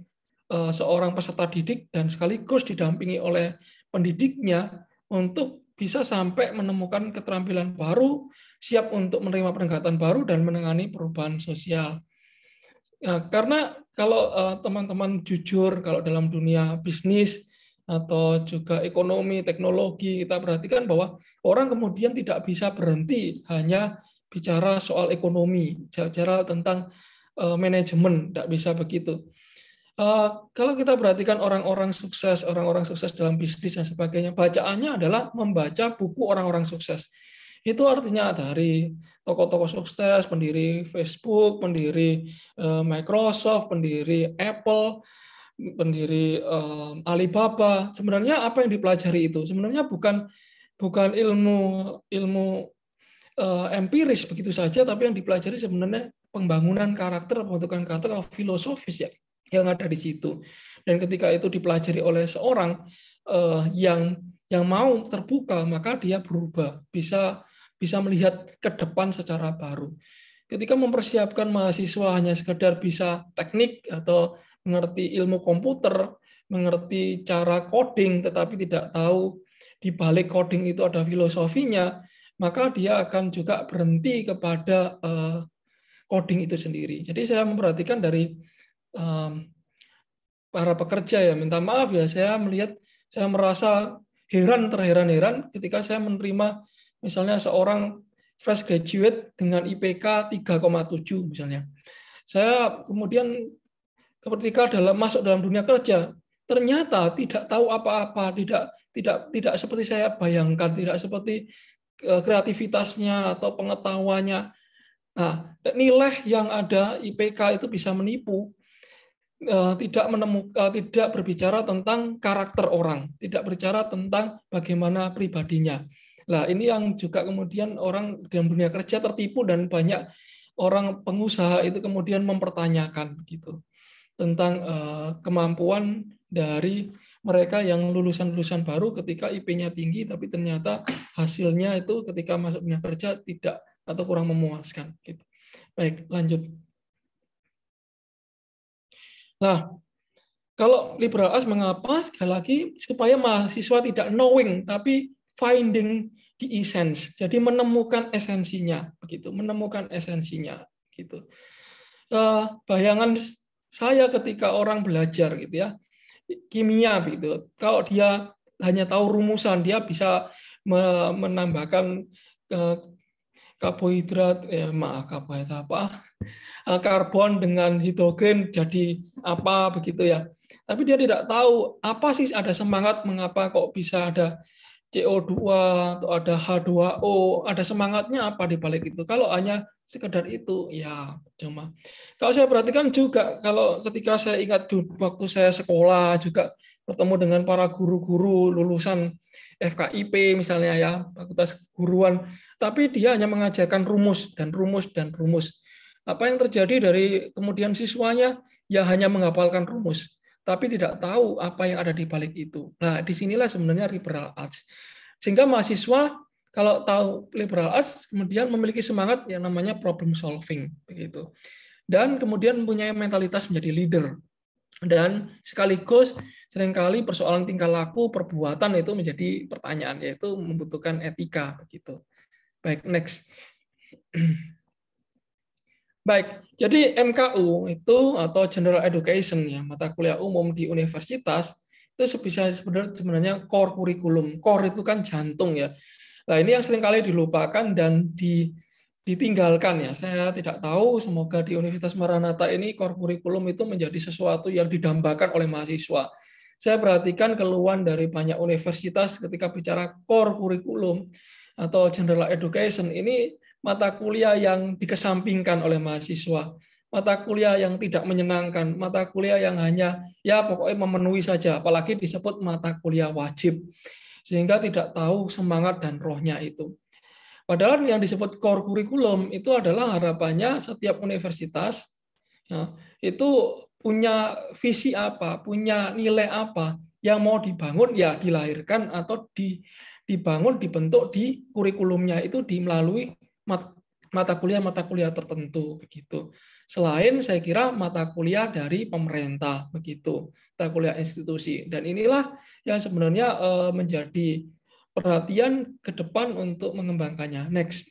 Speaker 2: eh, seorang peserta didik dan sekaligus didampingi oleh pendidiknya untuk bisa sampai menemukan keterampilan baru, siap untuk menerima pendekatan baru dan menangani perubahan sosial. Ya, karena kalau eh, teman-teman uh, jujur, kalau dalam dunia bisnis atau juga ekonomi, teknologi, kita perhatikan bahwa orang kemudian tidak bisa berhenti hanya bicara soal ekonomi, bicara tentang uh, manajemen, tidak bisa begitu. Eh, kalau kita perhatikan orang-orang sukses, orang-orang sukses dalam bisnis dan sebagainya, bacaannya adalah membaca buku orang-orang sukses. Itu artinya dari tokoh-tokoh sukses, pendiri Facebook, pendiri eh, Microsoft, pendiri Apple, pendiri eh, Alibaba. Sebenarnya apa yang dipelajari itu sebenarnya bukan bukan ilmu ilmu empiris begitu saja, tapi yang dipelajari sebenarnya pembangunan karakter, pembentukan karakter filosofis ya yang ada di situ. Dan ketika itu dipelajari oleh seorang uh, yang yang mau terbuka, maka dia berubah, bisa bisa melihat ke depan secara baru. Ketika mempersiapkan mahasiswa hanya sekedar bisa teknik atau mengerti ilmu komputer, mengerti cara coding tetapi tidak tahu di balik coding itu ada filosofinya, maka dia akan juga berhenti kepada eh, coding itu sendiri. Jadi saya memperhatikan dari para pekerja ya minta maaf ya saya melihat saya merasa heran terheran-heran ketika saya menerima misalnya seorang fresh graduate dengan IPK 3,7 misalnya. Saya kemudian ketika dalam masuk dalam dunia kerja ternyata tidak tahu apa-apa, tidak tidak tidak seperti saya bayangkan, tidak seperti e, kreativitasnya atau pengetahuannya. Nah, nilai yang ada IPK itu bisa menipu Eh, tidak menemukan tidak berbicara tentang karakter orang, tidak berbicara tentang bagaimana pribadinya. Nah, ini yang juga kemudian orang dalam dunia kerja tertipu dan banyak orang pengusaha itu kemudian mempertanyakan gitu tentang eh, kemampuan dari mereka yang lulusan-lulusan baru ketika IP-nya tinggi tapi ternyata hasilnya itu ketika masuk dunia kerja tidak atau kurang memuaskan gitu. Baik, lanjut. Nah, kalau liberal arts mengapa sekali lagi supaya mahasiswa tidak knowing tapi finding the essence. Jadi menemukan esensinya, begitu, menemukan esensinya, gitu. Uh, bayangan saya ketika orang belajar gitu ya kimia gitu, kalau dia hanya tahu rumusan, dia bisa menambahkan eh, karbohidrat eh maaf karbohidrat apa eh, karbon dengan hidrogen jadi apa begitu ya tapi dia tidak tahu apa sih ada semangat mengapa kok bisa ada CO2 atau ada H2O ada semangatnya apa di balik itu kalau hanya sekedar itu ya cuma kalau saya perhatikan juga kalau ketika saya ingat waktu saya sekolah juga bertemu dengan para guru-guru lulusan FKIP misalnya ya, Fakultas Guruan, tapi dia hanya mengajarkan rumus dan rumus dan rumus. Apa yang terjadi dari kemudian siswanya ya hanya menghafalkan rumus, tapi tidak tahu apa yang ada di balik itu. Nah, disinilah sebenarnya liberal arts. Sehingga mahasiswa kalau tahu liberal arts kemudian memiliki semangat yang namanya problem solving begitu. Dan kemudian mempunyai mentalitas menjadi leader dan sekaligus seringkali persoalan tingkah laku perbuatan itu menjadi pertanyaan yaitu membutuhkan etika begitu. Baik, next. Baik, jadi MKU itu atau General Education ya, mata kuliah umum di universitas itu sebisa sebenarnya sebenarnya core kurikulum. Core itu kan jantung ya. Nah, ini yang seringkali dilupakan dan di ditinggalkan ya. Saya tidak tahu, semoga di Universitas Maranatha ini kurikulum itu menjadi sesuatu yang didambakan oleh mahasiswa. Saya perhatikan keluhan dari banyak universitas ketika bicara core kurikulum atau general education ini mata kuliah yang dikesampingkan oleh mahasiswa, mata kuliah yang tidak menyenangkan, mata kuliah yang hanya ya pokoknya memenuhi saja, apalagi disebut mata kuliah wajib. Sehingga tidak tahu semangat dan rohnya itu. Padahal yang disebut core kurikulum itu adalah harapannya setiap universitas ya, itu punya visi apa, punya nilai apa yang mau dibangun ya dilahirkan atau di, dibangun dibentuk di kurikulumnya itu di melalui mat, mata kuliah mata kuliah tertentu begitu. Selain saya kira mata kuliah dari pemerintah begitu, mata kuliah institusi dan inilah yang sebenarnya eh, menjadi perhatian ke depan untuk mengembangkannya. Next.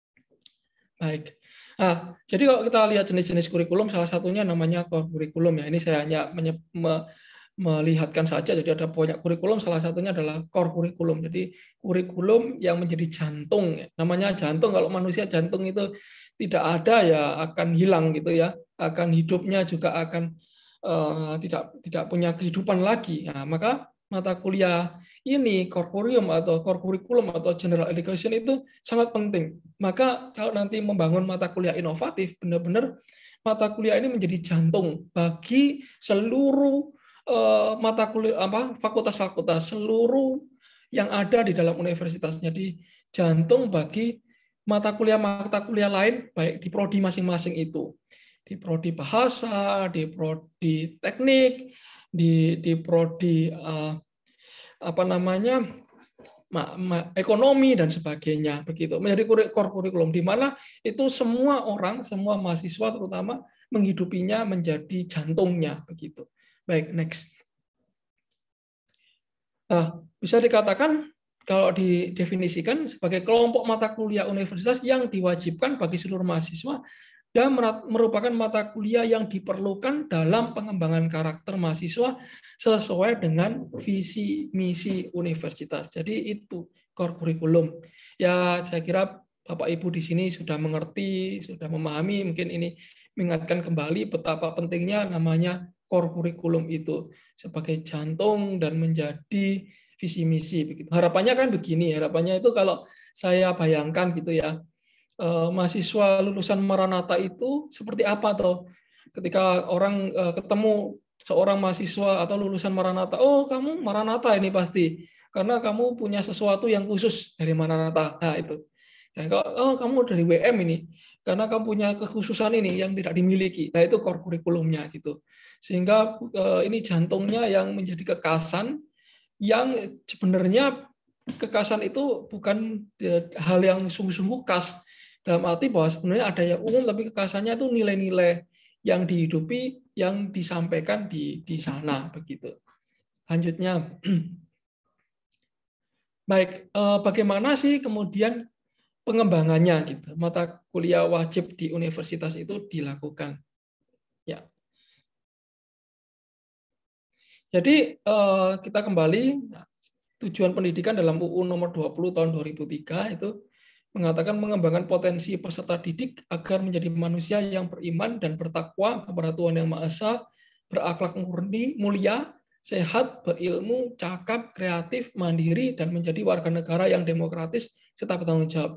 Speaker 2: Baik. Nah, jadi kalau kita lihat jenis-jenis kurikulum, salah satunya namanya core kurikulum ya. Ini saya hanya menye- me- melihatkan saja. Jadi ada banyak kurikulum. Salah satunya adalah core kurikulum. Jadi kurikulum yang menjadi jantung. Ya. Namanya jantung. Kalau manusia jantung itu tidak ada ya akan hilang gitu ya. Akan hidupnya juga akan uh, tidak tidak punya kehidupan lagi. Nah, maka mata kuliah ini korporium atau core atau general education itu sangat penting. Maka kalau nanti membangun mata kuliah inovatif benar-benar mata kuliah ini menjadi jantung bagi seluruh eh, mata kuliah apa fakultas-fakultas seluruh yang ada di dalam universitasnya di jantung bagi mata kuliah-mata kuliah lain baik di prodi masing-masing itu. Di prodi bahasa, di prodi teknik, di di prodi uh, eh, apa namanya ma, ma, ekonomi dan sebagainya begitu menjadi kurikulum di mana itu semua orang semua mahasiswa terutama menghidupinya menjadi jantungnya begitu baik next nah, bisa dikatakan kalau didefinisikan sebagai kelompok mata kuliah universitas yang diwajibkan bagi seluruh mahasiswa dan merupakan mata kuliah yang diperlukan dalam pengembangan karakter mahasiswa sesuai dengan visi misi universitas. Jadi itu core kurikulum. Ya saya kira Bapak Ibu di sini sudah mengerti, sudah memahami, mungkin ini mengingatkan kembali betapa pentingnya namanya core kurikulum itu sebagai jantung dan menjadi visi misi begitu. Harapannya kan begini, harapannya itu kalau saya bayangkan gitu ya, Eh, mahasiswa lulusan Maranatha itu seperti apa toh? Ketika orang eh, ketemu seorang mahasiswa atau lulusan Maranatha, oh kamu Maranatha ini pasti karena kamu punya sesuatu yang khusus dari Maranatha. Nah, itu. Dan kalau oh kamu dari WM ini karena kamu punya kekhususan ini yang tidak dimiliki. Nah, itu core kurikulumnya gitu. Sehingga eh, ini jantungnya yang menjadi kekasan yang sebenarnya kekasan itu bukan hal yang sungguh-sungguh khas dalam arti bahwa sebenarnya ada yang umum tapi kekasannya itu nilai-nilai yang dihidupi yang disampaikan di di sana begitu. Lanjutnya Baik, eh, bagaimana sih kemudian pengembangannya gitu. Mata kuliah wajib di universitas itu dilakukan. Ya. Jadi eh, kita kembali nah, tujuan pendidikan dalam UU nomor 20 tahun 2003 itu mengatakan mengembangkan potensi peserta didik agar menjadi manusia yang beriman dan bertakwa kepada Tuhan Yang Maha Esa, berakhlak murni, mulia, sehat, berilmu, cakap, kreatif, mandiri, dan menjadi warga negara yang demokratis serta bertanggung jawab.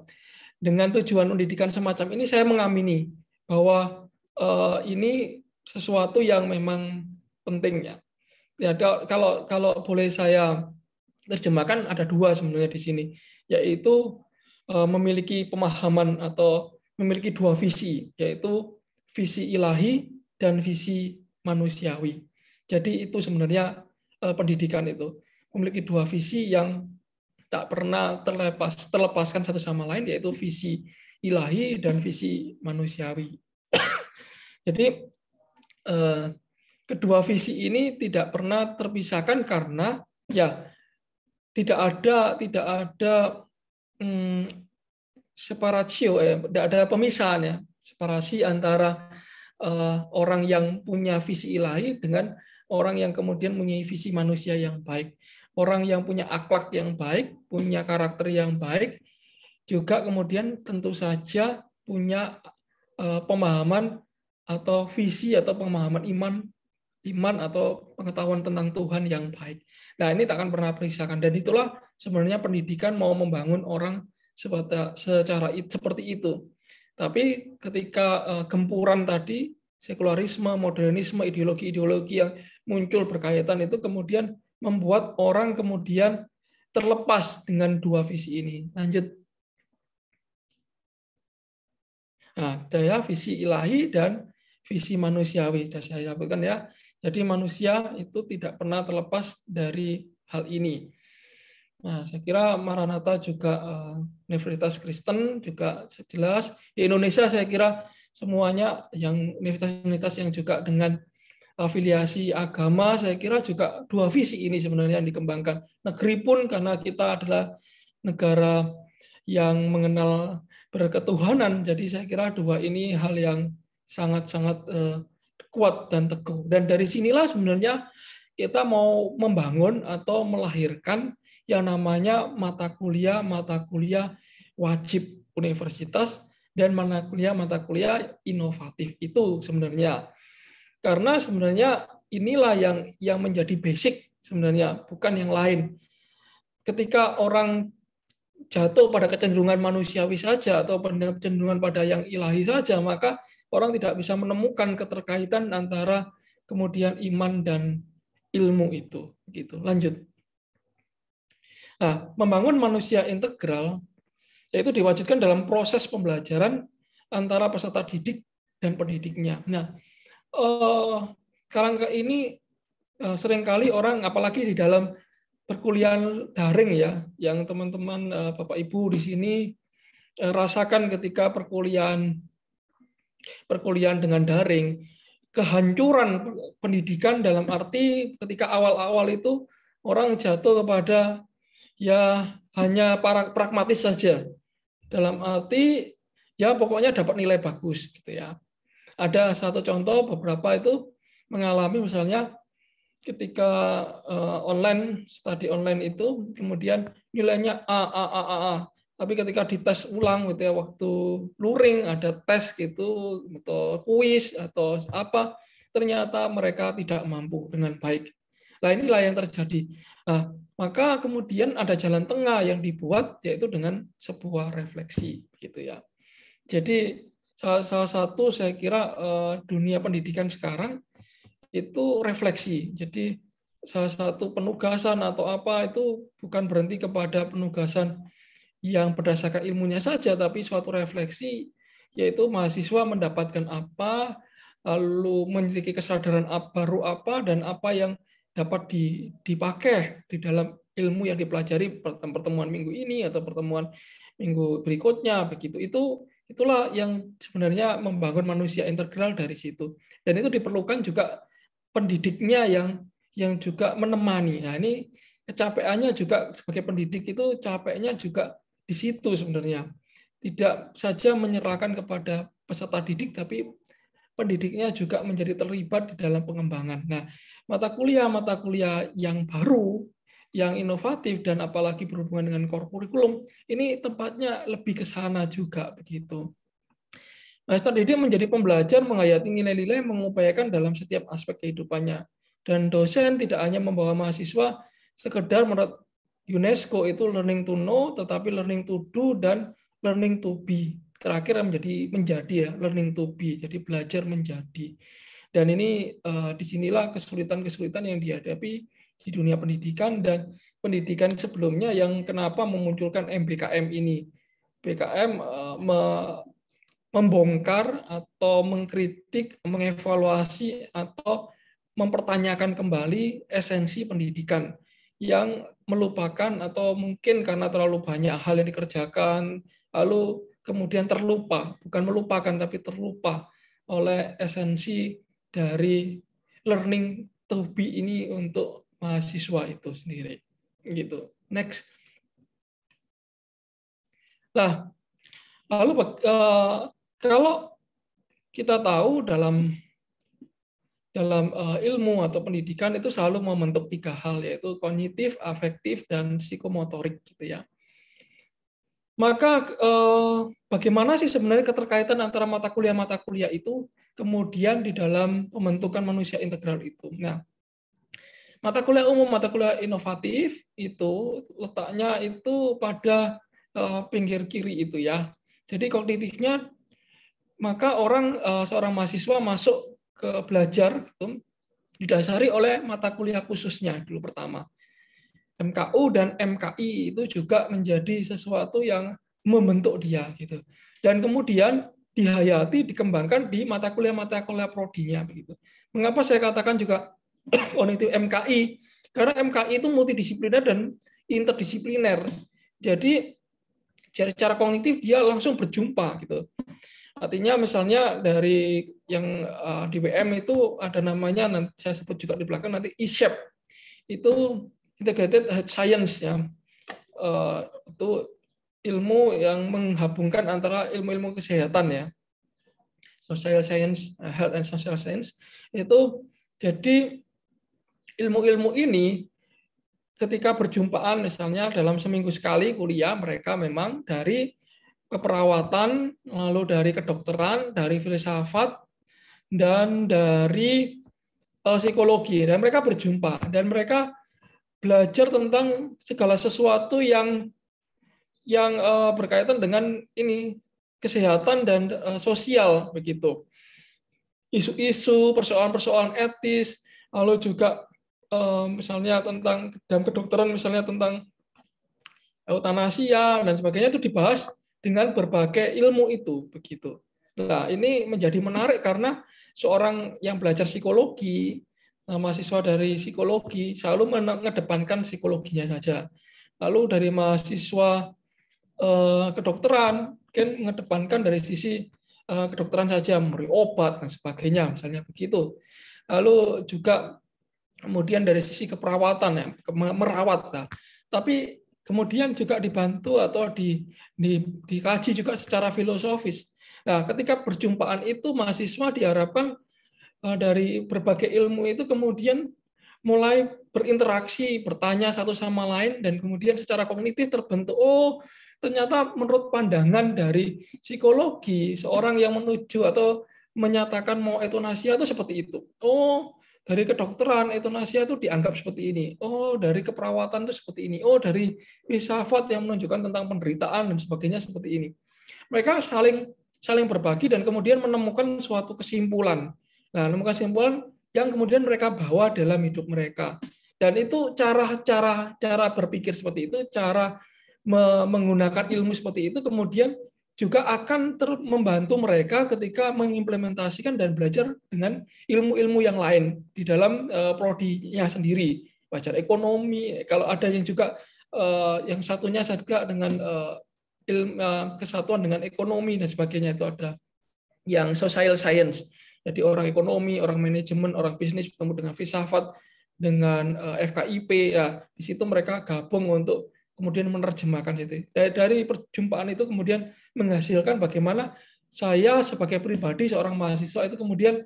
Speaker 2: Dengan tujuan pendidikan semacam ini, saya mengamini bahwa uh, ini sesuatu yang memang penting Ya, ya kalau kalau boleh saya terjemahkan ada dua sebenarnya di sini, yaitu E, memiliki pemahaman atau memiliki dua visi, yaitu visi ilahi dan visi manusiawi. Jadi itu sebenarnya e, pendidikan itu memiliki dua visi yang tak pernah terlepas terlepaskan satu sama lain yaitu visi ilahi dan visi manusiawi. Jadi e, kedua visi ini tidak pernah terpisahkan karena ya tidak ada tidak ada hmm, separatio, eh, ada pemisahannya, separasi antara eh, orang yang punya visi ilahi dengan orang yang kemudian punya visi manusia yang baik. Orang yang punya akhlak yang baik, punya karakter yang baik, juga kemudian tentu saja punya eh, pemahaman atau visi atau pemahaman iman iman atau pengetahuan tentang Tuhan yang baik. Nah, ini tak akan pernah terpisahkan dan itulah sebenarnya pendidikan mau membangun orang secara, seperti itu. Tapi ketika eh, gempuran tadi sekularisme, modernisme, ideologi-ideologi yang muncul berkaitan itu kemudian membuat orang kemudian terlepas dengan dua visi ini. Lanjut. Nah, daya visi ilahi dan visi manusiawi. Sudah saya sampaikan ya, jadi manusia itu tidak pernah terlepas dari hal ini. Nah, saya kira Maranatha juga uh, Universitas Kristen juga jelas di Indonesia saya kira semuanya yang universitas-universitas yang juga dengan afiliasi agama saya kira juga dua visi ini sebenarnya yang dikembangkan. Negeri pun karena kita adalah negara yang mengenal berketuhanan, jadi saya kira dua ini hal yang sangat-sangat eh, kuat dan teguh. Dan dari sinilah sebenarnya kita mau membangun atau melahirkan yang namanya mata kuliah mata kuliah wajib universitas dan mata kuliah mata kuliah inovatif itu sebenarnya karena sebenarnya inilah yang yang menjadi basic sebenarnya bukan yang lain ketika orang jatuh pada kecenderungan manusiawi saja atau pada kecenderungan pada yang ilahi saja maka orang tidak bisa menemukan keterkaitan antara kemudian iman dan ilmu itu. Gitu. Lanjut. Nah, membangun manusia integral yaitu diwajibkan dalam proses pembelajaran antara peserta didik dan pendidiknya. Nah, eh, ini eh, seringkali orang apalagi di dalam perkuliahan daring ya, yang teman-teman eh, Bapak Ibu di sini eh, rasakan ketika perkuliahan perkuliahan dengan daring, kehancuran pendidikan dalam arti ketika awal-awal itu orang jatuh kepada ya hanya para pragmatis saja. Dalam arti ya pokoknya dapat nilai bagus gitu ya. Ada satu contoh beberapa itu mengalami misalnya ketika uh, online studi online itu kemudian nilainya A A A A, A tapi ketika dites ulang gitu ya waktu luring ada tes gitu atau kuis atau apa ternyata mereka tidak mampu dengan baik. Nah inilah yang terjadi. Nah, maka kemudian ada jalan tengah yang dibuat yaitu dengan sebuah refleksi gitu ya. Jadi salah, salah satu saya kira eh, dunia pendidikan sekarang itu refleksi. Jadi salah satu penugasan atau apa itu bukan berhenti kepada penugasan yang berdasarkan ilmunya saja, tapi suatu refleksi, yaitu mahasiswa mendapatkan apa, lalu memiliki kesadaran baru apa, dan apa yang dapat dipakai di dalam ilmu yang dipelajari pertemuan minggu ini atau pertemuan minggu berikutnya begitu itu itulah yang sebenarnya membangun manusia integral dari situ dan itu diperlukan juga pendidiknya yang yang juga menemani nah ini kecapeannya juga sebagai pendidik itu capeknya juga di situ sebenarnya. Tidak saja menyerahkan kepada peserta didik, tapi pendidiknya juga menjadi terlibat di dalam pengembangan. Nah, mata kuliah-mata kuliah yang baru, yang inovatif, dan apalagi berhubungan dengan core kurikulum, ini tempatnya lebih ke sana juga. begitu. Master Didik menjadi pembelajar menghayati nilai-nilai mengupayakan dalam setiap aspek kehidupannya. Dan dosen tidak hanya membawa mahasiswa sekedar UNESCO itu learning to know, tetapi learning to do dan learning to be. Terakhir menjadi menjadi ya learning to be, jadi belajar menjadi. Dan ini uh, disinilah kesulitan-kesulitan yang dihadapi di dunia pendidikan dan pendidikan sebelumnya yang kenapa memunculkan MBKM ini. BKM uh, eh, me membongkar atau mengkritik, mengevaluasi atau mempertanyakan kembali esensi pendidikan yang melupakan atau mungkin karena terlalu banyak hal yang dikerjakan, lalu kemudian terlupa, bukan melupakan tapi terlupa oleh esensi dari learning to be ini untuk mahasiswa itu sendiri. Gitu. Next. Nah, lalu eh, kalau kita tahu dalam dalam uh, ilmu atau pendidikan itu selalu membentuk tiga hal yaitu kognitif, afektif dan psikomotorik gitu ya. Maka uh, bagaimana sih sebenarnya keterkaitan antara mata kuliah-mata kuliah itu kemudian di dalam pembentukan manusia integral itu. Nah, mata kuliah umum, mata kuliah inovatif itu letaknya itu pada uh, pinggir kiri itu ya. Jadi kognitifnya maka orang seorang mahasiswa masuk ke belajar gitu, didasari oleh mata kuliah khususnya dulu pertama. MKU dan MKI itu juga menjadi sesuatu yang membentuk dia gitu. Dan kemudian dihayati, dikembangkan di mata kuliah-mata kuliah prodinya begitu. Mengapa saya katakan juga oh, itu MKI? Karena MKI itu multidisipliner dan interdisipliner. Jadi secara kognitif dia langsung berjumpa gitu. Artinya misalnya dari yang uh, di WM itu ada namanya nanti saya sebut juga di belakang nanti ISEP itu integrated science ya. Uh, itu ilmu yang menghubungkan antara ilmu-ilmu kesehatan ya. Social science, eh, health and social science itu jadi ilmu-ilmu ini ketika berjumpaan misalnya dalam seminggu sekali kuliah mereka memang dari keperawatan, lalu dari kedokteran, dari filsafat, dan dari e, psikologi. Dan mereka berjumpa dan mereka belajar tentang segala sesuatu yang yang e, berkaitan dengan ini kesehatan dan e, sosial begitu. Isu-isu, persoalan-persoalan etis, lalu juga misalnya tentang dalam kedokteran misalnya tentang eutanasia ya, dan sebagainya itu dibahas dengan berbagai ilmu itu begitu. Nah, ini menjadi menarik karena seorang yang belajar psikologi, eh, mahasiswa dari psikologi selalu mengedepankan psikologinya saja. Lalu dari mahasiswa eh, kedokteran kan mengedepankan dari sisi eh, kedokteran saja memberi obat dan sebagainya, misalnya begitu. Lalu juga kemudian dari sisi keperawatan ya, merawat. Nah. Tapi kemudian juga dibantu atau di, di, dikaji juga secara filosofis. Nah, ketika perjumpaan itu mahasiswa diharapkan eh, dari berbagai ilmu itu kemudian mulai berinteraksi, bertanya satu sama lain dan kemudian secara kognitif terbentuk oh ternyata menurut pandangan dari psikologi seorang yang menuju atau menyatakan mau etonasia itu seperti itu. Oh, dari kedokteran nasihat itu dianggap seperti ini. Oh, dari keperawatan itu seperti ini. Oh, dari filsafat yang menunjukkan tentang penderitaan dan sebagainya seperti ini. Mereka saling saling berbagi dan kemudian menemukan suatu kesimpulan. Nah, menemukan kesimpulan yang kemudian mereka bawa dalam hidup mereka. Dan itu cara-cara cara berpikir seperti itu, cara menggunakan ilmu seperti itu kemudian juga akan ter membantu mereka ketika mengimplementasikan dan belajar dengan ilmu-ilmu yang lain di dalam uh, prodinya sendiri belajar ekonomi kalau ada yang juga eh, yang satunya juga dengan eh, ilmu, kesatuan dengan ekonomi dan sebagainya itu ada yang social science jadi orang ekonomi orang manajemen orang bisnis bertemu dengan filsafat dengan FKIP ya di situ mereka gabung untuk kemudian menerjemahkan itu dari perjumpaan itu kemudian menghasilkan bagaimana saya sebagai pribadi seorang mahasiswa itu kemudian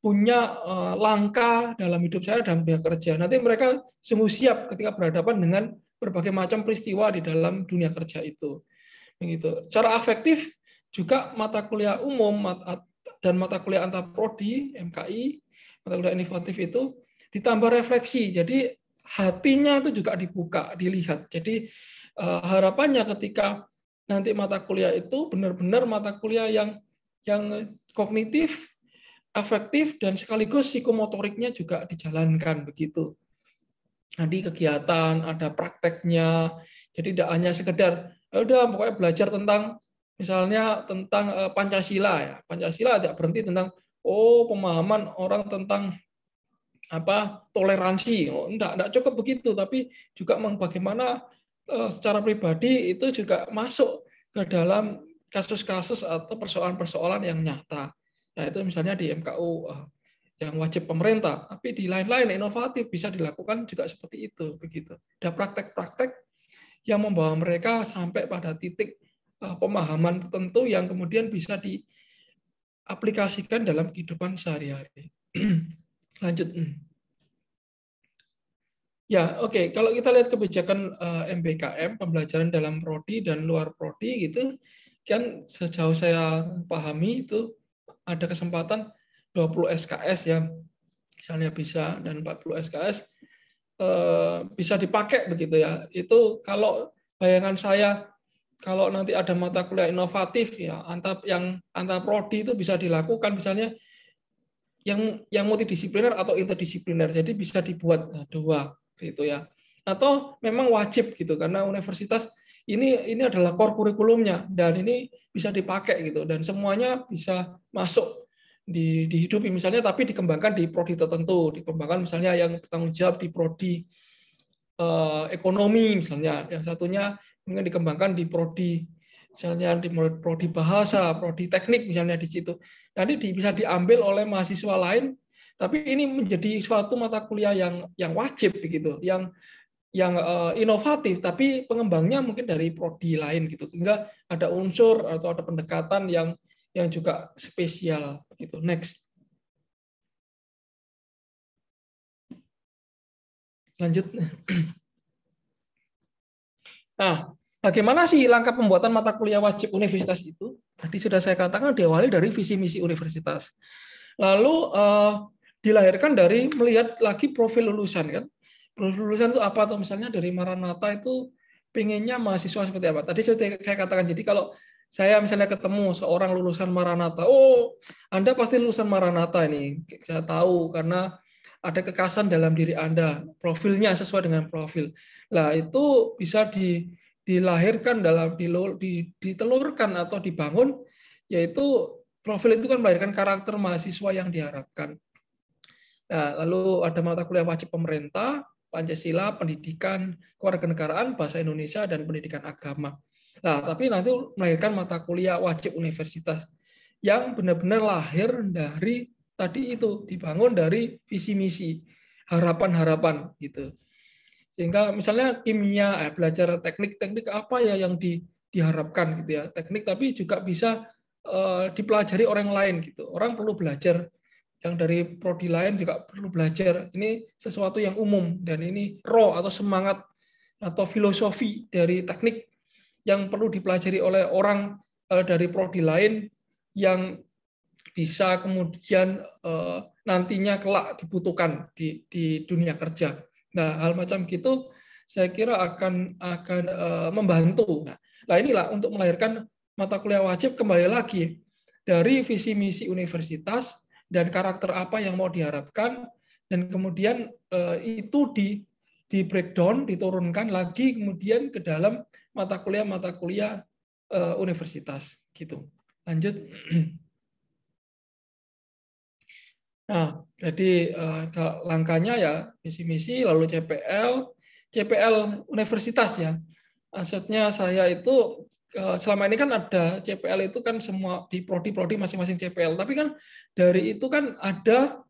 Speaker 2: punya eh, langkah dalam hidup saya dalam dunia kerja. Nanti mereka sungguh siap ketika berhadapan dengan berbagai macam peristiwa di dalam dunia kerja itu. Begitu. cara afektif juga mata kuliah umum dan mata kuliah antar prodi MKI, mata kuliah inovatif itu ditambah refleksi. Jadi hatinya itu juga dibuka, dilihat. Jadi eh, harapannya ketika nanti mata kuliah itu benar-benar mata kuliah yang yang kognitif, afektif dan sekaligus psikomotoriknya juga dijalankan begitu. Nanti kegiatan, ada prakteknya. Jadi tidak hanya sekedar ya udah pokoknya belajar tentang misalnya tentang eh, Pancasila ya. Pancasila tidak berhenti tentang oh pemahaman orang tentang apa toleransi. Oh, enggak, enggak cukup begitu, tapi juga bagaimana Eh, secara pribadi itu juga masuk ke dalam kasus-kasus atau persoalan-persoalan yang nyata. Nah, itu misalnya di MKU eh, yang wajib pemerintah, tapi di lain-lain inovatif bisa dilakukan juga seperti itu begitu. Ada praktek-praktek yang membawa mereka sampai pada titik eh, pemahaman tertentu yang kemudian bisa diaplikasikan dalam kehidupan sehari-hari. Lanjut. Ya, oke. Okay. Kalau kita lihat kebijakan MBKM, eh, pembelajaran dalam prodi dan luar prodi gitu, kan sejauh saya pahami itu ada kesempatan 20 SKS ya, misalnya bisa dan 40 SKS eh, bisa dipakai begitu ya. Itu kalau bayangan saya kalau nanti ada mata kuliah inovatif ya antar yang antar prodi itu bisa dilakukan misalnya yang yang multidisipliner atau interdisipliner. Jadi bisa dibuat eh, dua gitu ya atau memang wajib gitu karena universitas ini ini adalah core kurikulumnya dan ini bisa dipakai gitu dan semuanya bisa masuk di, dihidupi misalnya tapi dikembangkan di prodi tertentu dikembangkan misalnya yang bertanggung jawab di prodi eh, ekonomi misalnya yang satunya mungkin dikembangkan di prodi misalnya di prodi bahasa prodi teknik misalnya di situ nanti bisa diambil oleh mahasiswa lain tapi ini menjadi suatu mata kuliah yang yang wajib begitu, yang yang uh, inovatif tapi pengembangnya mungkin dari prodi lain gitu sehingga ada unsur atau ada pendekatan yang yang juga spesial gitu next lanjut nah bagaimana sih langkah pembuatan mata kuliah wajib universitas itu tadi sudah saya katakan diawali dari visi misi universitas lalu uh, dilahirkan dari melihat lagi profil lulusan kan. Profil lulusan itu apa atau misalnya dari Maranatha itu pinginnya mahasiswa seperti apa. Tadi saya saya katakan jadi kalau saya misalnya ketemu seorang lulusan Maranatha, oh Anda pasti lulusan Maranatha ini. Saya tahu karena ada kekasan dalam diri Anda, profilnya sesuai dengan profil. Lah itu bisa di, dilahirkan dalam di, ditelurkan atau dibangun yaitu profil itu kan melahirkan karakter mahasiswa yang diharapkan. Nah, lalu ada mata kuliah wajib pemerintah, Pancasila, pendidikan kewarganegaraan, bahasa Indonesia, dan pendidikan agama. Nah, tapi nanti melahirkan mata kuliah wajib universitas yang benar-benar lahir dari tadi itu dibangun dari visi misi harapan-harapan gitu. Sehingga misalnya kimia eh, belajar teknik-teknik apa ya yang di, diharapkan gitu ya teknik tapi juga bisa eh, dipelajari orang lain gitu. Orang perlu belajar yang dari prodi lain juga perlu belajar. Ini sesuatu yang umum dan ini roh atau semangat atau filosofi dari teknik yang perlu dipelajari oleh orang eh, dari prodi lain yang bisa kemudian eh, nantinya kelak dibutuhkan di, di dunia kerja. Nah, hal macam gitu saya kira akan akan eh, membantu. Nah, inilah untuk melahirkan mata kuliah wajib kembali lagi dari visi misi universitas dan karakter apa yang mau diharapkan dan kemudian eh, itu di di breakdown diturunkan lagi kemudian ke dalam mata kuliah mata kuliah eh, universitas gitu lanjut nah jadi eh, langkahnya ya misi-misi lalu CPL CPL universitas ya maksudnya saya itu Eh, selama ini kan ada CPL itu kan semua di prodi-prodi masing-masing CPL, tapi kan dari itu kan ada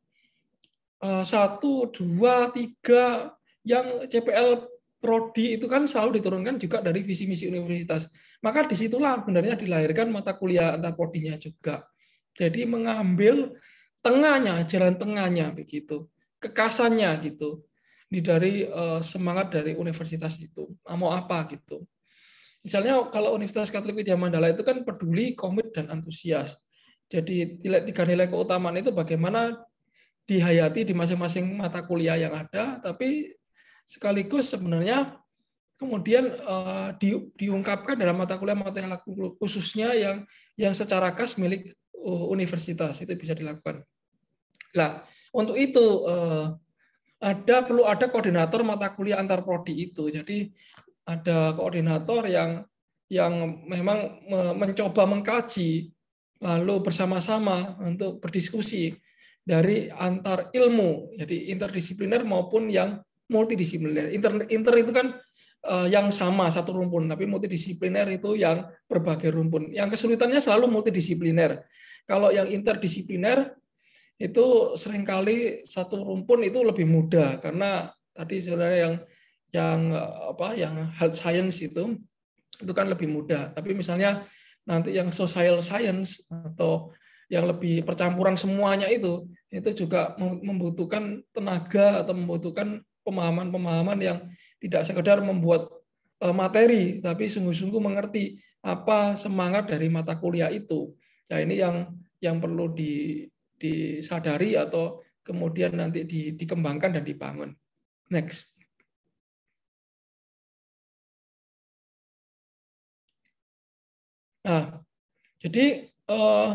Speaker 2: eh, satu, dua, tiga yang CPL prodi itu kan selalu diturunkan juga dari visi misi universitas. Maka disitulah sebenarnya dilahirkan mata kuliah antar prodinya juga. Jadi mengambil tengahnya, jalan tengahnya begitu, kekasannya gitu, di dari eh, semangat dari universitas itu, mau apa gitu. Misalnya kalau Universitas Katolik Widya Mandala itu kan peduli, komit, dan antusias. Jadi tiga nilai keutamaan itu bagaimana dihayati di masing-masing mata kuliah yang ada, tapi sekaligus sebenarnya kemudian uh, diungkapkan dalam mata kuliah mata khususnya yang yang secara khas milik uh, universitas itu bisa dilakukan. Nah, untuk itu uh, ada perlu ada koordinator mata kuliah antar prodi itu. Jadi ada koordinator yang yang memang mencoba mengkaji lalu bersama-sama untuk berdiskusi dari antar ilmu, jadi interdisipliner maupun yang multidisipliner. Inter, inter itu kan eh, yang sama satu rumpun, tapi multidisipliner itu yang berbagai rumpun. Yang kesulitannya selalu multidisipliner. Kalau yang interdisipliner itu seringkali satu rumpun itu lebih mudah karena tadi saudara yang yang eh, apa yang health science itu itu kan lebih mudah. Tapi misalnya nanti yang social science atau yang lebih percampuran semuanya itu itu juga membutuhkan tenaga atau membutuhkan pemahaman-pemahaman yang tidak sekedar membuat eh, materi tapi sungguh-sungguh mengerti apa semangat dari mata kuliah itu. Ya ini yang yang perlu di, disadari atau kemudian nanti di, dikembangkan dan dibangun. Next. Nah, jadi eh,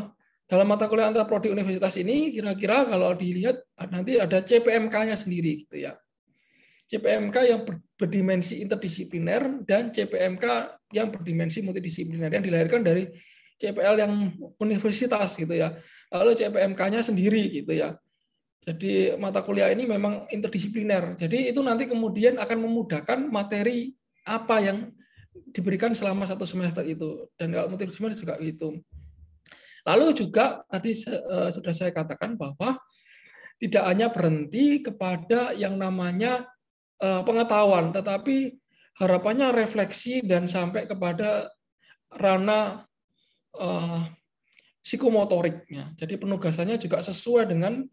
Speaker 2: dalam mata kuliah antar prodi universitas ini kira-kira kalau dilihat nanti ada CPMK-nya sendiri gitu ya. CPMK yang berdimensi interdisipliner dan CPMK yang berdimensi multidisipliner yang dilahirkan dari CPL yang universitas gitu ya. Lalu CPMK-nya sendiri gitu ya. Jadi mata kuliah ini memang interdisipliner. Jadi itu nanti kemudian akan memudahkan materi apa yang diberikan selama satu semester itu dan kalau semester juga gitu. Lalu juga tadi e, sudah saya katakan bahwa tidak hanya berhenti kepada yang namanya e, pengetahuan, tetapi harapannya refleksi dan sampai kepada ranah e, psikomotoriknya. Jadi penugasannya juga sesuai dengan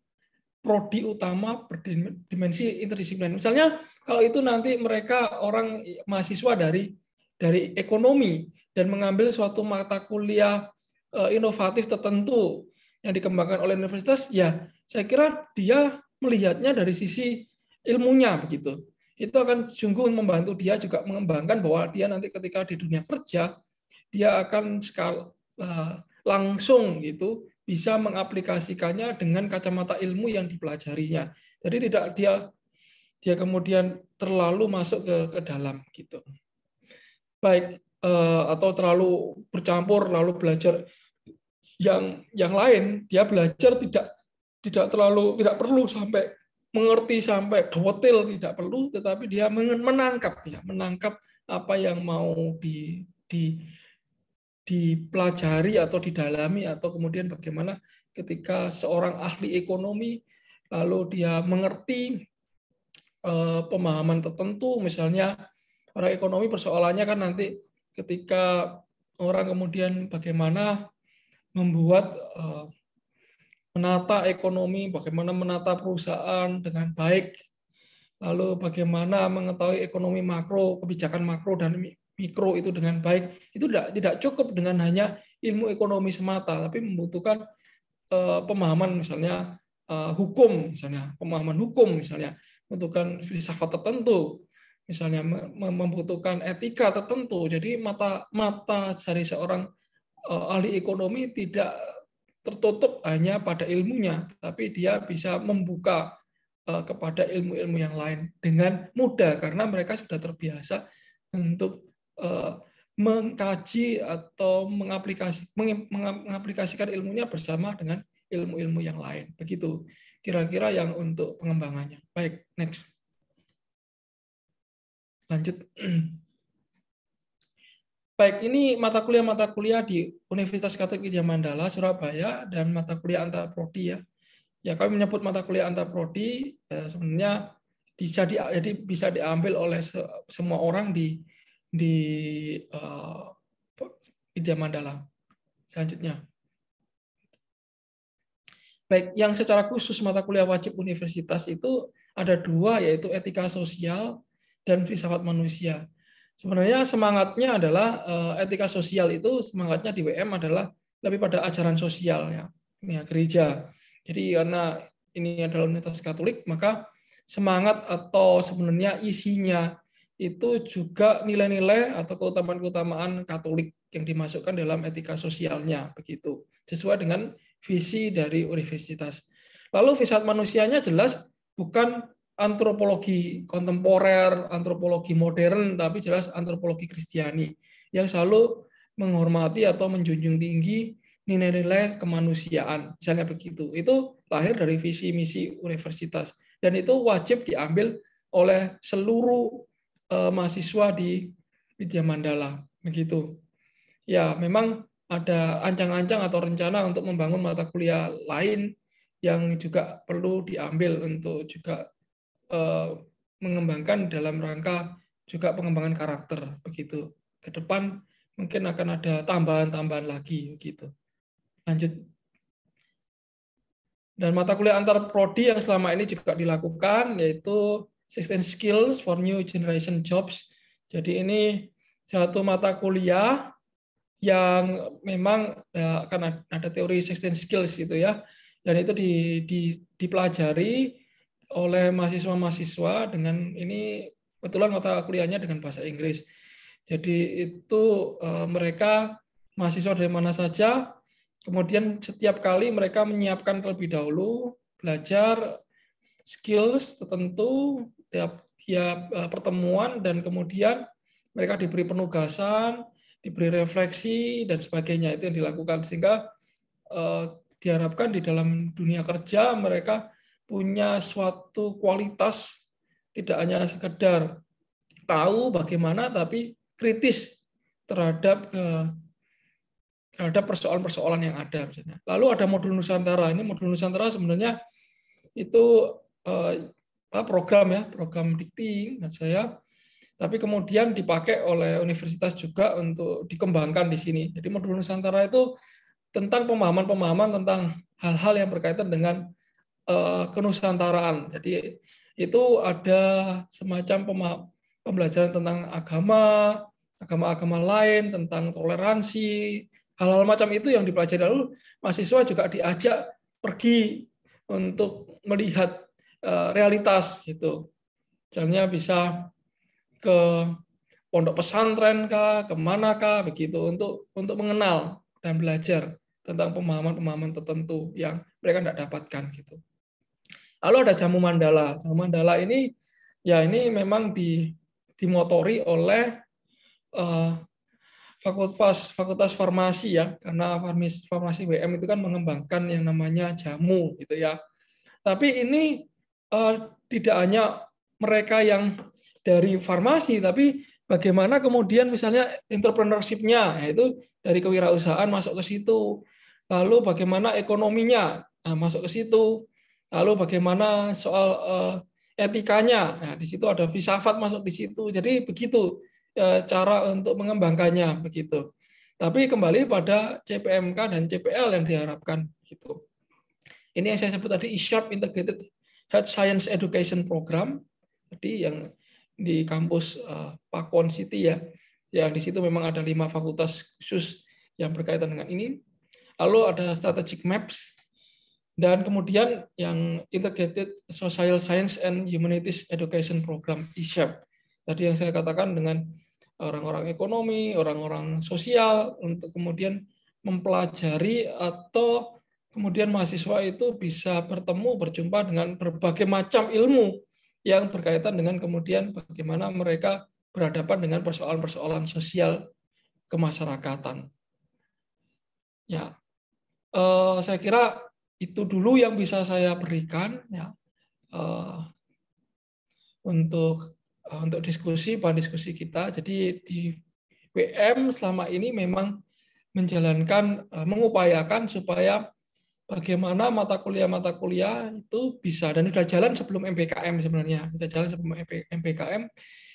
Speaker 2: prodi utama berdimensi interdisipliner. Misalnya kalau itu nanti mereka orang mahasiswa dari dari ekonomi dan mengambil suatu mata kuliah eh, inovatif tertentu yang dikembangkan oleh universitas, ya saya kira dia melihatnya dari sisi ilmunya begitu. Itu akan sungguh membantu dia juga mengembangkan bahwa dia nanti ketika di dunia kerja dia akan skala, eh, langsung gitu bisa mengaplikasikannya dengan kacamata ilmu yang dipelajarinya. Jadi tidak dia dia kemudian terlalu masuk ke ke dalam gitu baik eh, atau terlalu bercampur lalu belajar yang yang lain dia belajar tidak tidak terlalu tidak perlu sampai mengerti sampai detail tidak perlu tetapi dia menangkap ya menangkap apa yang mau di di dipelajari atau didalami atau kemudian bagaimana ketika seorang ahli ekonomi lalu dia mengerti eh, pemahaman tertentu misalnya orang ekonomi persoalannya kan nanti ketika orang kemudian bagaimana membuat eh, menata ekonomi, bagaimana menata perusahaan dengan baik, lalu bagaimana mengetahui ekonomi makro, kebijakan makro dan mikro itu dengan baik, itu tidak tidak cukup dengan hanya ilmu ekonomi semata, tapi membutuhkan eh, pemahaman misalnya eh, hukum misalnya, pemahaman hukum misalnya, membutuhkan filsafat tertentu, misalnya membutuhkan etika tertentu. Jadi mata mata dari seorang eh, ahli ekonomi tidak tertutup hanya pada ilmunya, tapi dia bisa membuka eh, kepada ilmu-ilmu yang lain dengan mudah karena mereka sudah terbiasa untuk eh, mengkaji atau mengaplikasi mengaplikasikan ilmunya bersama dengan ilmu-ilmu yang lain. Begitu kira-kira yang untuk pengembangannya. Baik, next. Lanjut. Baik, ini mata kuliah-mata kuliah di Universitas Katolik Widya Mandala, Surabaya, dan mata kuliah antaprodi ya. Ya, kami menyebut mata kuliah antaprodi ya, eh, sebenarnya bisa di, jadi bisa diambil oleh se, semua orang di di uh, Widya Mandala. Selanjutnya. Baik, yang secara khusus mata kuliah wajib universitas itu ada dua, yaitu etika sosial dan filsafat manusia. Sebenarnya semangatnya adalah eh, etika sosial itu semangatnya di WM adalah lebih pada ajaran sosial ya, ya gereja. Jadi karena ini adalah Universitas Katolik maka semangat atau sebenarnya isinya itu juga nilai-nilai atau keutamaan-keutamaan Katolik yang dimasukkan dalam etika sosialnya begitu sesuai dengan visi dari universitas. Lalu filsafat manusianya jelas bukan antropologi kontemporer, antropologi modern, tapi jelas antropologi Kristiani yang selalu menghormati atau menjunjung tinggi nilai-nilai kemanusiaan, misalnya begitu. Itu lahir dari visi misi universitas dan itu wajib diambil oleh seluruh uh, mahasiswa di Widya Mandala, begitu. Ya, memang ada ancang-ancang atau rencana untuk membangun mata kuliah lain yang juga perlu diambil untuk juga Eh, mengembangkan dalam rangka juga pengembangan karakter begitu. Ke depan mungkin akan ada tambahan-tambahan lagi begitu. Lanjut. Dan mata kuliah antar prodi yang selama ini juga dilakukan yaitu System Skills for New Generation Jobs. Jadi ini satu mata kuliah yang memang ya, akan ada teori 16 Skills itu ya. Dan itu di, di, dipelajari oleh mahasiswa-mahasiswa dengan ini kebetulan mata kuliahnya dengan bahasa Inggris. Jadi itu eh, mereka mahasiswa dari mana saja, kemudian setiap kali mereka menyiapkan terlebih dahulu belajar skills tertentu tiap tiap eh, pertemuan dan kemudian mereka diberi penugasan, diberi refleksi dan sebagainya itu yang dilakukan sehingga uh, diharapkan di dalam dunia kerja mereka punya suatu kualitas tidak hanya sekedar tahu bagaimana tapi kritis terhadap eh, terhadap persoalan-persoalan yang ada misalnya. Lalu ada modul Nusantara. Ini modul Nusantara sebenarnya itu eh, program ya, program dikti saya. Tapi kemudian dipakai oleh universitas juga untuk dikembangkan di sini. Jadi modul Nusantara itu tentang pemahaman-pemahaman tentang hal-hal yang berkaitan dengan Eh, kenusantaraan. Jadi itu ada semacam pembelajaran tentang agama, agama-agama lain, tentang toleransi, hal-hal macam itu yang dipelajari. Lalu mahasiswa juga diajak pergi untuk melihat eh, realitas gitu. Misalnya bisa ke pondok pesantren kah, kemana kah, begitu untuk untuk mengenal dan belajar tentang pemahaman-pemahaman tertentu yang mereka tidak dapatkan gitu. Lalu ada jamu mandala. Jamu mandala ini ya ini memang di dimotori oleh uh, fakultas fakultas farmasi ya karena farmasi farmasi WM itu kan mengembangkan yang namanya jamu gitu ya. Tapi ini uh, tidak hanya mereka yang dari farmasi tapi bagaimana kemudian misalnya entrepreneurship-nya yaitu dari kewirausahaan masuk ke situ. Lalu bagaimana ekonominya nah, masuk ke situ Lalu bagaimana soal eh, etikanya? Nah, di situ ada filsafat masuk di situ. Jadi begitu eh, cara untuk mengembangkannya begitu. Tapi kembali pada CPMK dan CPL yang diharapkan gitu. Ini yang saya sebut tadi E-Sharp Integrated Health Science Education Program. Jadi yang di kampus eh, Pakuan City ya. Yang di situ memang ada lima fakultas khusus yang berkaitan dengan ini. Lalu ada strategic maps dan kemudian yang Integrated Social Science and Humanities Education Program, ISHEP. Tadi yang saya katakan dengan orang-orang ekonomi, orang-orang sosial, untuk kemudian mempelajari atau kemudian mahasiswa itu bisa bertemu, berjumpa dengan berbagai macam ilmu yang berkaitan dengan kemudian bagaimana mereka berhadapan dengan persoalan-persoalan sosial kemasyarakatan. Ya, uh, saya kira itu dulu yang bisa saya berikan ya eh, untuk eh, untuk diskusi bahan diskusi kita. Jadi di WM selama ini memang menjalankan eh, mengupayakan supaya bagaimana mata kuliah-mata kuliah itu bisa dan sudah jalan sebelum MPKM sebenarnya. sudah jalan sebelum MPKM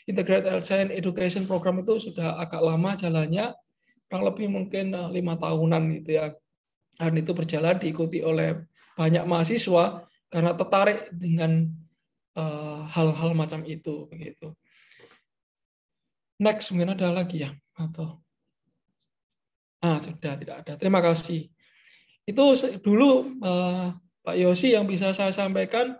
Speaker 2: Integrated Science Education Program itu sudah agak lama jalannya, kurang lebih mungkin lima tahunan gitu ya dan itu berjalan diikuti oleh banyak mahasiswa karena tertarik dengan eh, hal-hal uh, macam itu begitu. Next mungkin ada lagi ya atau ah sudah tidak ada. Terima kasih. Itu dulu uh, Pak Yosi yang bisa saya sampaikan.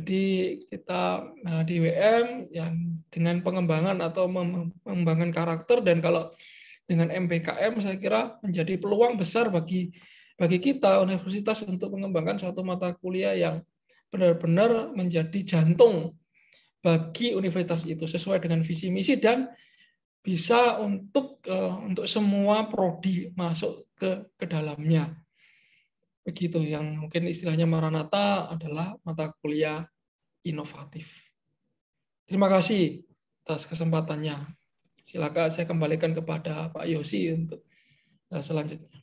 Speaker 2: Jadi kita uh, di WM yang dengan pengembangan atau mengembangkan karakter dan kalau dengan MPKM saya kira menjadi peluang besar bagi bagi kita universitas untuk mengembangkan suatu mata kuliah yang benar-benar menjadi jantung bagi universitas itu sesuai dengan visi misi dan bisa untuk eh, untuk semua prodi masuk ke ke dalamnya begitu yang mungkin istilahnya Maranatha adalah mata kuliah inovatif terima kasih atas kesempatannya silakan saya kembalikan kepada Pak Yosi untuk eh, selanjutnya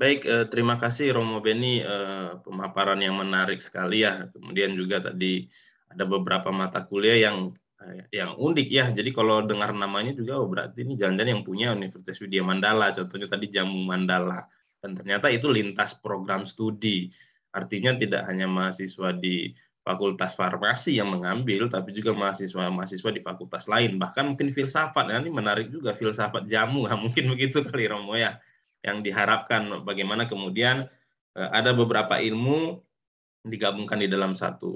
Speaker 6: Baik, eh, terima kasih Romo Beni eh, pemaparan yang menarik sekali ya. Kemudian juga tadi ada beberapa mata kuliah yang eh, yang unik ya. Jadi kalau dengar namanya juga oh, berarti ini jangan-jangan yang punya Universitas Widya Mandala. Contohnya tadi Jamu Mandala. Dan ternyata itu lintas program studi. Artinya tidak hanya mahasiswa di Fakultas Farmasi yang mengambil, tapi juga mahasiswa-mahasiswa di fakultas lain. Bahkan mungkin filsafat, ya. ini menarik juga filsafat jamu, mungkin begitu kali Romo ya yang diharapkan bagaimana kemudian eh, ada beberapa ilmu digabungkan di dalam satu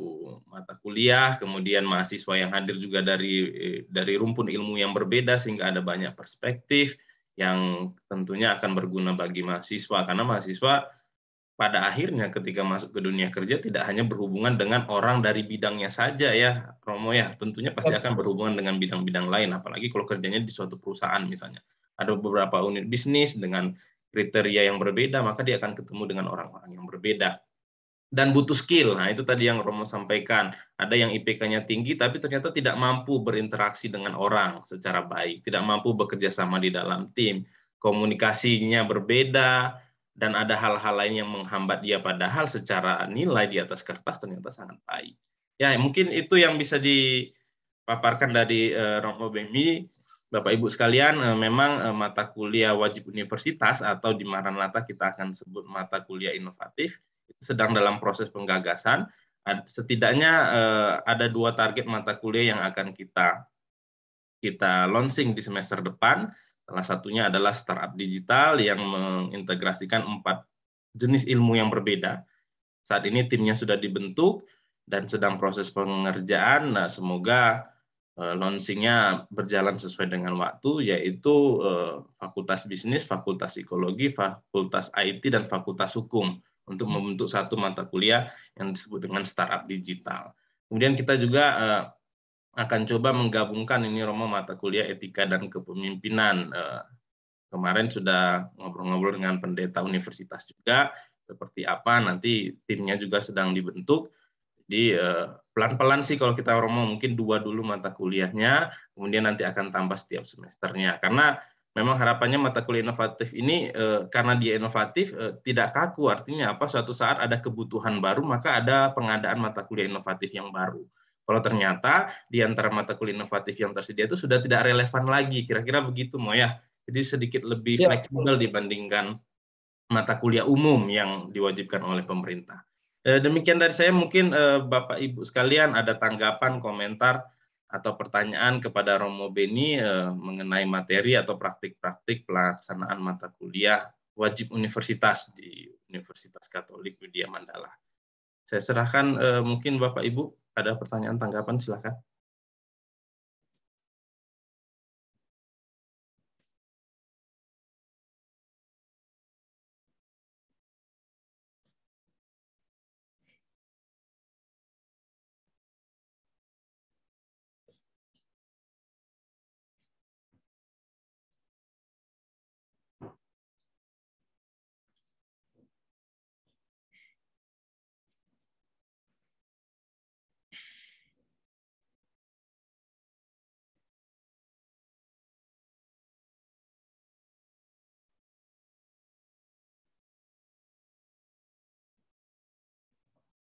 Speaker 6: mata kuliah, kemudian mahasiswa yang hadir juga dari eh, dari rumpun ilmu yang berbeda sehingga ada banyak perspektif yang tentunya akan berguna bagi mahasiswa karena mahasiswa pada akhirnya ketika masuk ke dunia kerja tidak hanya berhubungan dengan orang dari bidangnya saja ya Romo ya tentunya pasti akan berhubungan dengan bidang-bidang lain apalagi kalau kerjanya di suatu perusahaan misalnya ada beberapa unit bisnis dengan kriteria yang berbeda, maka dia akan ketemu dengan orang-orang yang berbeda. Dan butuh skill. Nah, itu tadi yang Romo sampaikan. Ada yang IPK-nya tinggi, tapi ternyata tidak mampu berinteraksi dengan orang secara baik, tidak mampu bekerja sama di dalam tim, komunikasinya berbeda, dan ada hal-hal lain yang menghambat dia. Padahal secara nilai di atas kertas ternyata sangat baik. Ya, mungkin itu yang bisa dipaparkan dari uh, Romo Bemi Bapak Ibu sekalian, eh, memang eh, mata kuliah wajib universitas atau di Maranatha kita akan sebut mata kuliah inovatif sedang dalam proses penggagasan. Setidaknya eh, ada dua target mata kuliah yang akan kita kita launching di semester depan. Salah satunya adalah startup digital yang mengintegrasikan empat jenis ilmu yang berbeda. Saat ini timnya sudah dibentuk dan sedang proses pengerjaan. Nah, semoga Eh, launchingnya berjalan sesuai dengan waktu yaitu eh, Fakultas Bisnis, Fakultas Psikologi, Fakultas IT dan Fakultas Hukum untuk membentuk satu mata kuliah yang disebut dengan startup digital. Kemudian kita juga eh, akan coba menggabungkan ini Romo mata kuliah etika dan kepemimpinan. Kemarin sudah ngobrol-ngobrol dengan pendeta universitas juga seperti apa nanti timnya juga sedang dibentuk jadi eh, pelan-pelan sih kalau kita orang mungkin dua dulu mata kuliahnya, kemudian nanti akan tambah setiap semesternya. Karena memang harapannya mata kuliah inovatif ini eh, karena dia inovatif eh, tidak kaku, artinya apa? Suatu saat ada kebutuhan baru maka ada pengadaan mata kuliah inovatif yang baru. Kalau ternyata di antara mata kuliah inovatif yang tersedia itu sudah tidak relevan lagi, kira-kira begitu mau ya. Jadi sedikit lebih ya. fleksibel dibandingkan mata kuliah umum yang diwajibkan oleh pemerintah. Eh, demikian dari saya mungkin eh, Bapak Ibu sekalian ada tanggapan, komentar atau pertanyaan kepada Romo Beni eh, mengenai materi atau praktik-praktik pelaksanaan mata kuliah wajib universitas di Universitas
Speaker 3: Katolik Widya Mandala. Saya serahkan mungkin Bapak Ibu ada pertanyaan tanggapan silakan.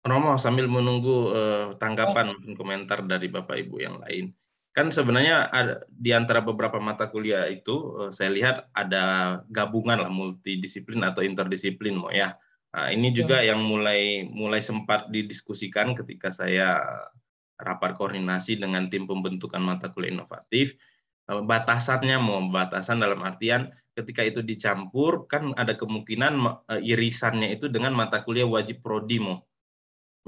Speaker 3: Romo sambil menunggu uh, tanggapan oh. komentar
Speaker 6: dari Bapak Ibu yang lain. Kan sebenarnya ada, di antara beberapa mata kuliah itu uh, saya lihat ada gabungan lah multidisiplin atau interdisiplin mau ya. Nah, ini ya. juga ya. yang mulai mulai sempat didiskusikan ketika saya rapat koordinasi dengan tim pembentukan mata kuliah inovatif eh, batasannya mau batasan dalam artian ketika itu dicampur kan ada kemungkinan irisannya itu dengan mata kuliah wajib prodi mau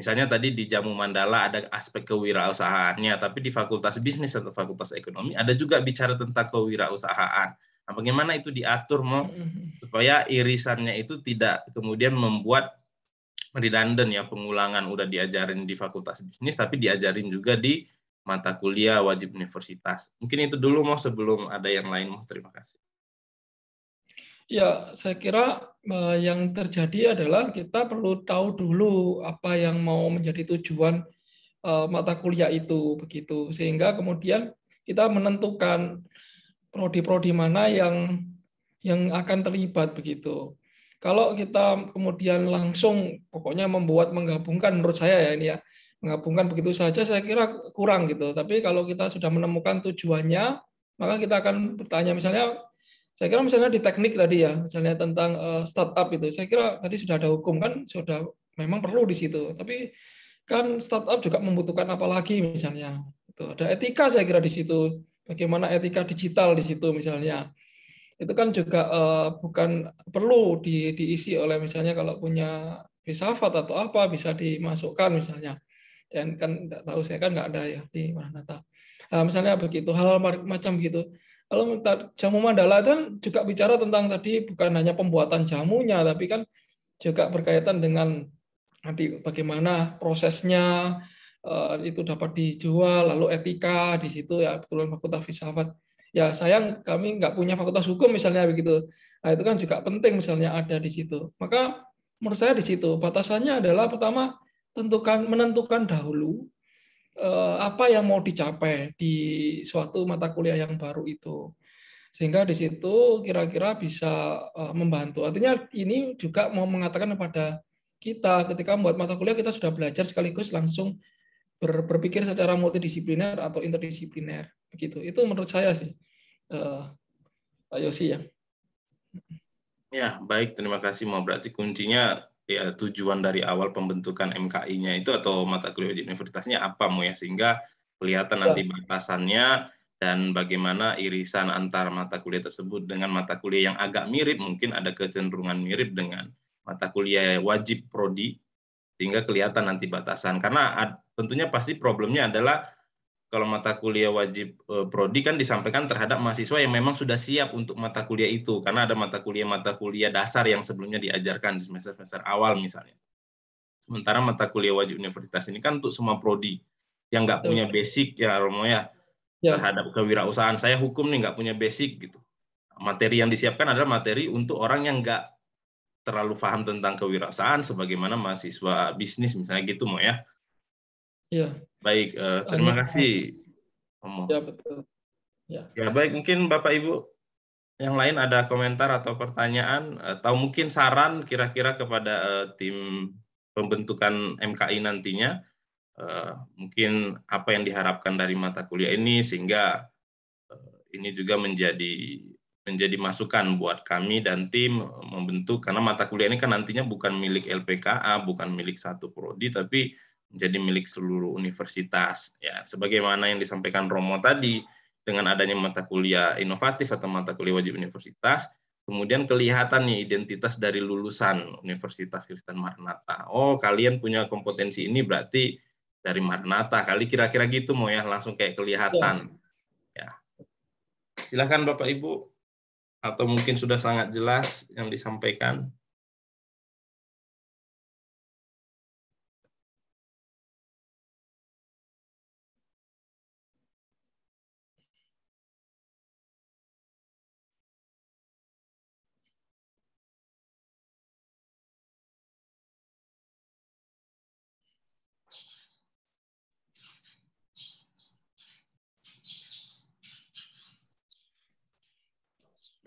Speaker 6: Misalnya tadi di Jamu Mandala ada aspek kewirausahaannya, tapi di Fakultas Bisnis atau Fakultas Ekonomi ada juga bicara tentang kewirausahaan. Nah, bagaimana itu diatur mau mm-hmm. supaya irisannya itu tidak kemudian membuat redundant ya pengulangan udah diajarin di Fakultas Bisnis tapi diajarin juga di mata kuliah wajib universitas. Mungkin itu dulu mau sebelum ada yang lain mau terima kasih.
Speaker 2: Ya, saya kira eh, yang terjadi adalah kita perlu tahu dulu apa yang mau menjadi tujuan eh, mata kuliah itu begitu sehingga kemudian kita menentukan prodi-prodi mana yang yang akan terlibat begitu. Kalau kita kemudian langsung pokoknya membuat menggabungkan menurut saya ya ini ya menggabungkan begitu saja saya kira kurang gitu. Tapi kalau kita sudah menemukan tujuannya maka kita akan bertanya misalnya saya kira misalnya di teknik tadi ya, misalnya tentang eh, startup itu, saya kira tadi sudah ada hukum kan, sudah memang perlu di situ. Tapi kan startup juga membutuhkan apa lagi misalnya. Itu ada etika saya kira di situ, bagaimana etika digital di situ misalnya. Itu kan juga eh, bukan perlu di, diisi oleh misalnya kalau punya filsafat atau apa bisa dimasukkan misalnya. Dan kan tidak tahu saya kan nggak ada ya di mana Nah, eh, misalnya begitu hal, -hal macam gitu. Kalau jamu mandala itu kan juga bicara tentang tadi bukan hanya pembuatan jamunya, tapi kan juga berkaitan dengan nanti bagaimana prosesnya eh, itu dapat dijual, lalu etika di situ ya kebetulan fakultas filsafat. Ya sayang kami nggak punya fakultas hukum misalnya begitu. Nah itu kan juga penting misalnya ada di situ. Maka menurut saya di situ batasannya adalah pertama tentukan menentukan dahulu Eh, apa yang mau dicapai di suatu mata kuliah yang baru itu sehingga di situ kira-kira bisa eh, membantu artinya ini juga mau mengatakan kepada kita ketika membuat mata kuliah kita sudah belajar sekaligus langsung berpikir secara multidisipliner atau interdisipliner begitu itu menurut saya sih eh, Pak Yosi ya
Speaker 6: ya baik terima kasih mau berarti kuncinya ya tujuan dari awal pembentukan MKI-nya itu atau mata kuliah di universitasnya apa mau ya sehingga kelihatan ya. nanti batasannya dan bagaimana irisan antara mata kuliah tersebut dengan mata kuliah yang agak mirip mungkin ada kecenderungan mirip dengan mata kuliah wajib prodi sehingga kelihatan nanti batasan karena tentunya pasti problemnya adalah kalau mata kuliah wajib eh, prodi kan disampaikan terhadap mahasiswa yang memang sudah siap untuk mata kuliah itu karena ada mata kuliah mata kuliah dasar yang sebelumnya diajarkan di semester semester awal misalnya. Sementara mata kuliah wajib universitas ini kan untuk semua prodi yang nggak punya basic ya Romo ya, ya. terhadap kewirausahaan. Saya hukum nih nggak punya basic gitu. Materi yang disiapkan adalah materi untuk orang yang nggak terlalu paham tentang kewirausahaan sebagaimana mahasiswa bisnis misalnya gitu mau ya. Iya. Baik, uh, terima iya. kasih. Ya
Speaker 2: betul. Ya.
Speaker 6: ya baik, mungkin Bapak Ibu yang lain ada komentar atau pertanyaan atau mungkin saran kira-kira kepada uh, tim pembentukan MKI nantinya uh, mungkin apa yang diharapkan dari mata kuliah ini sehingga uh, ini juga menjadi menjadi masukan buat kami dan tim membentuk karena mata kuliah ini kan nantinya bukan milik LPKA, bukan milik satu prodi tapi menjadi milik seluruh universitas. Ya, sebagaimana yang disampaikan Romo tadi, dengan adanya mata kuliah inovatif atau mata kuliah wajib universitas, kemudian kelihatan nih identitas dari lulusan Universitas Kristen Maranatha. Oh, kalian punya kompetensi ini berarti dari Maranatha. Kali kira-kira gitu mau ya, langsung kayak kelihatan. Ya. ya. Silahkan Bapak Ibu,
Speaker 3: atau mungkin sudah sangat jelas yang disampaikan.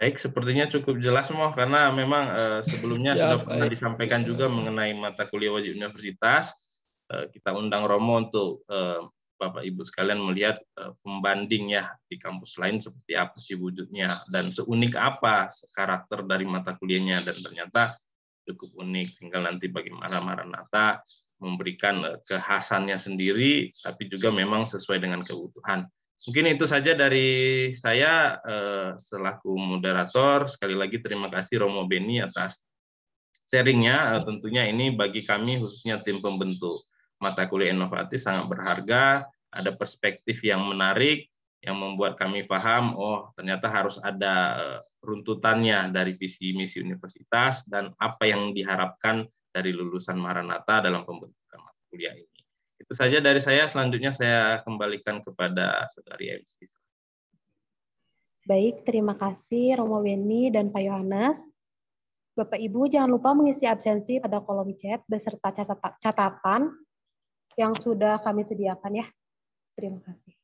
Speaker 6: Baik, sepertinya cukup jelas semua karena memang uh, sebelumnya ya, sudah pernah disampaikan ya, juga mengenai mata kuliah wajib universitas. Uh, kita undang Romo untuk uh, Bapak Ibu sekalian melihat uh, pembanding ya di kampus lain seperti apa sih wujudnya dan seunik apa karakter dari mata kuliahnya dan ternyata cukup unik. Tinggal nanti bagaimana Maranata memberikan uh, kekhasannya sendiri tapi juga memang sesuai dengan kebutuhan. Mungkin itu saja dari saya eh, selaku moderator. Sekali lagi terima kasih Romo Beni atas sharingnya. Eh, tentunya ini bagi kami khususnya tim pembentuk mata kuliah inovatif sangat berharga. Ada perspektif yang menarik yang membuat kami paham, oh ternyata harus ada eh, runtutannya dari visi misi universitas dan apa yang diharapkan dari lulusan Maranatha dalam pembentukan
Speaker 2: mata kuliah ini.
Speaker 6: Itu saja dari saya. Selanjutnya saya kembalikan kepada saudari MC.
Speaker 1: Baik, terima kasih Romo Weni dan Pak Yohanes. Bapak Ibu jangan lupa mengisi absensi pada kolom chat beserta catatan yang sudah kami sediakan ya. Terima kasih.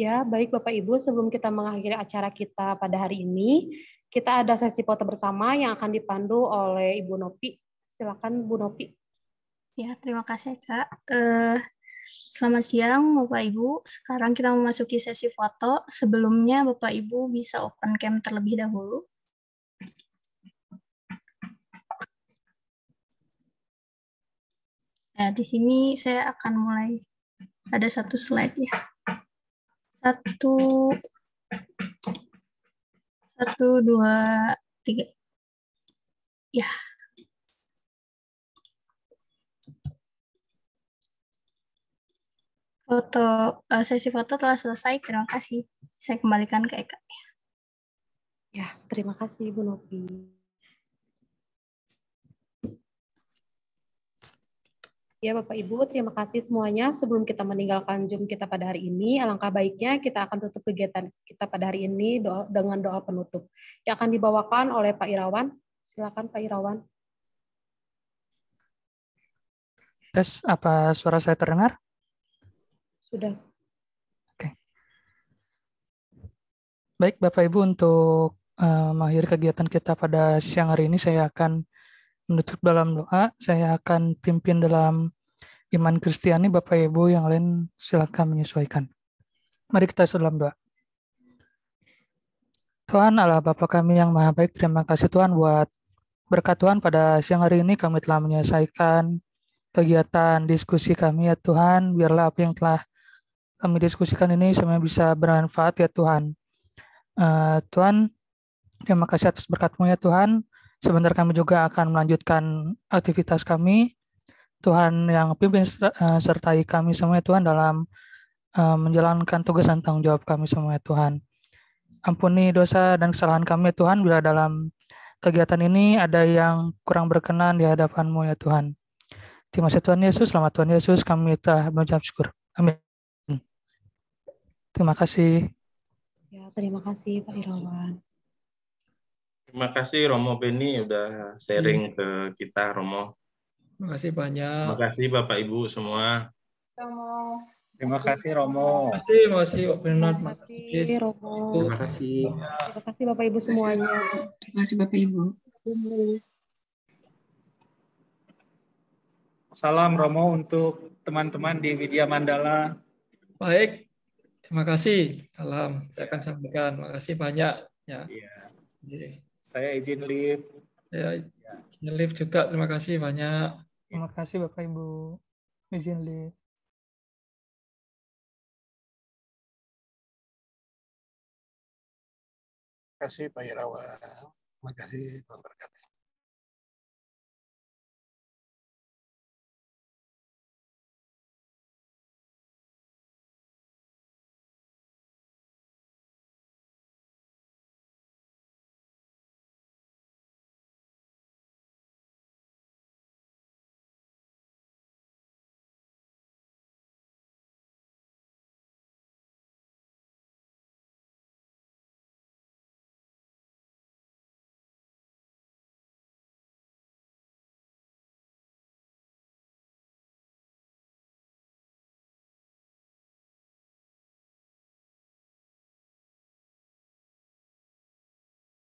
Speaker 1: Ya, baik Bapak Ibu, sebelum kita mengakhiri acara kita pada hari ini, kita ada sesi foto bersama yang akan dipandu oleh Ibu Nopi. Silakan Bu Nopi. Ya, terima kasih Kak. Uh, Selamat siang Bapak Ibu. Sekarang kita memasuki sesi foto. Sebelumnya Bapak Ibu bisa open cam terlebih dahulu.
Speaker 3: Nah, di sini saya akan
Speaker 1: mulai ada satu slide ya. Satu, satu, dua, tiga. Ya. Foto, eh, sesi foto telah selesai. Terima kasih. Saya kembalikan ke Eka. Ya, terima kasih Bu Novi Ya Bapak Ibu, terima kasih semuanya. Sebelum kita meninggalkan Zoom kita pada hari ini, alangkah baiknya kita akan tutup kegiatan kita pada hari ini doa, dengan doa penutup yang akan dibawakan oleh Pak Irawan. Silakan Pak Irawan.
Speaker 7: Tes, apa suara saya terdengar?
Speaker 1: Sudah. Oke.
Speaker 7: Baik, Bapak Ibu untuk uh, mengakhiri kegiatan kita pada siang hari ini saya akan menutup dalam doa. Saya akan pimpin dalam iman Kristiani Bapak Ibu yang lain silakan menyesuaikan. Mari kita dalam doa. Tuhan Allah Bapa kami yang maha baik, terima kasih Tuhan buat berkat Tuhan pada siang hari ini kami telah menyelesaikan kegiatan diskusi kami ya Tuhan. Biarlah apa yang telah kami diskusikan ini semuanya bisa bermanfaat ya Tuhan. Uh, Tuhan, terima kasih atas berkatmu ya Tuhan. Sebentar kami juga akan melanjutkan aktivitas kami. Tuhan yang pimpin eh, sertai kami semua ya Tuhan dalam eh, menjalankan tugas dan tanggung jawab kami semua ya Tuhan. Ampuni dosa dan kesalahan kami ya Tuhan bila dalam kegiatan ini ada yang kurang berkenan di hadapanmu ya Tuhan. Terima kasih Tuhan Yesus, selamat Tuhan Yesus, kami telah mengucap syukur. Amin. Terima kasih.
Speaker 1: Ya,
Speaker 2: terima kasih Pak Irawan.
Speaker 6: Terima kasih Romo Beni udah sharing hmm. ke kita Romo.
Speaker 2: Terima kasih banyak. Terima
Speaker 6: kasih Bapak Ibu semua.
Speaker 1: Romo.
Speaker 2: Terima kasih Romo. Terima kasih,
Speaker 1: Romo. Terima kasih. Bapak Ibu semuanya. Terima kasih Bapak Ibu.
Speaker 5: Salam Romo untuk teman-teman di Widya Mandala.
Speaker 2: Baik, terima kasih. Salam, saya akan sampaikan. Terima kasih banyak. Ya.
Speaker 3: Yeah. Iya. Saya izin lift. Ya,
Speaker 2: izin lift juga. Terima kasih banyak. Terima kasih Bapak Ibu. Izin lift.
Speaker 3: Terima kasih Pak Irawan. Terima kasih Pak Berkati.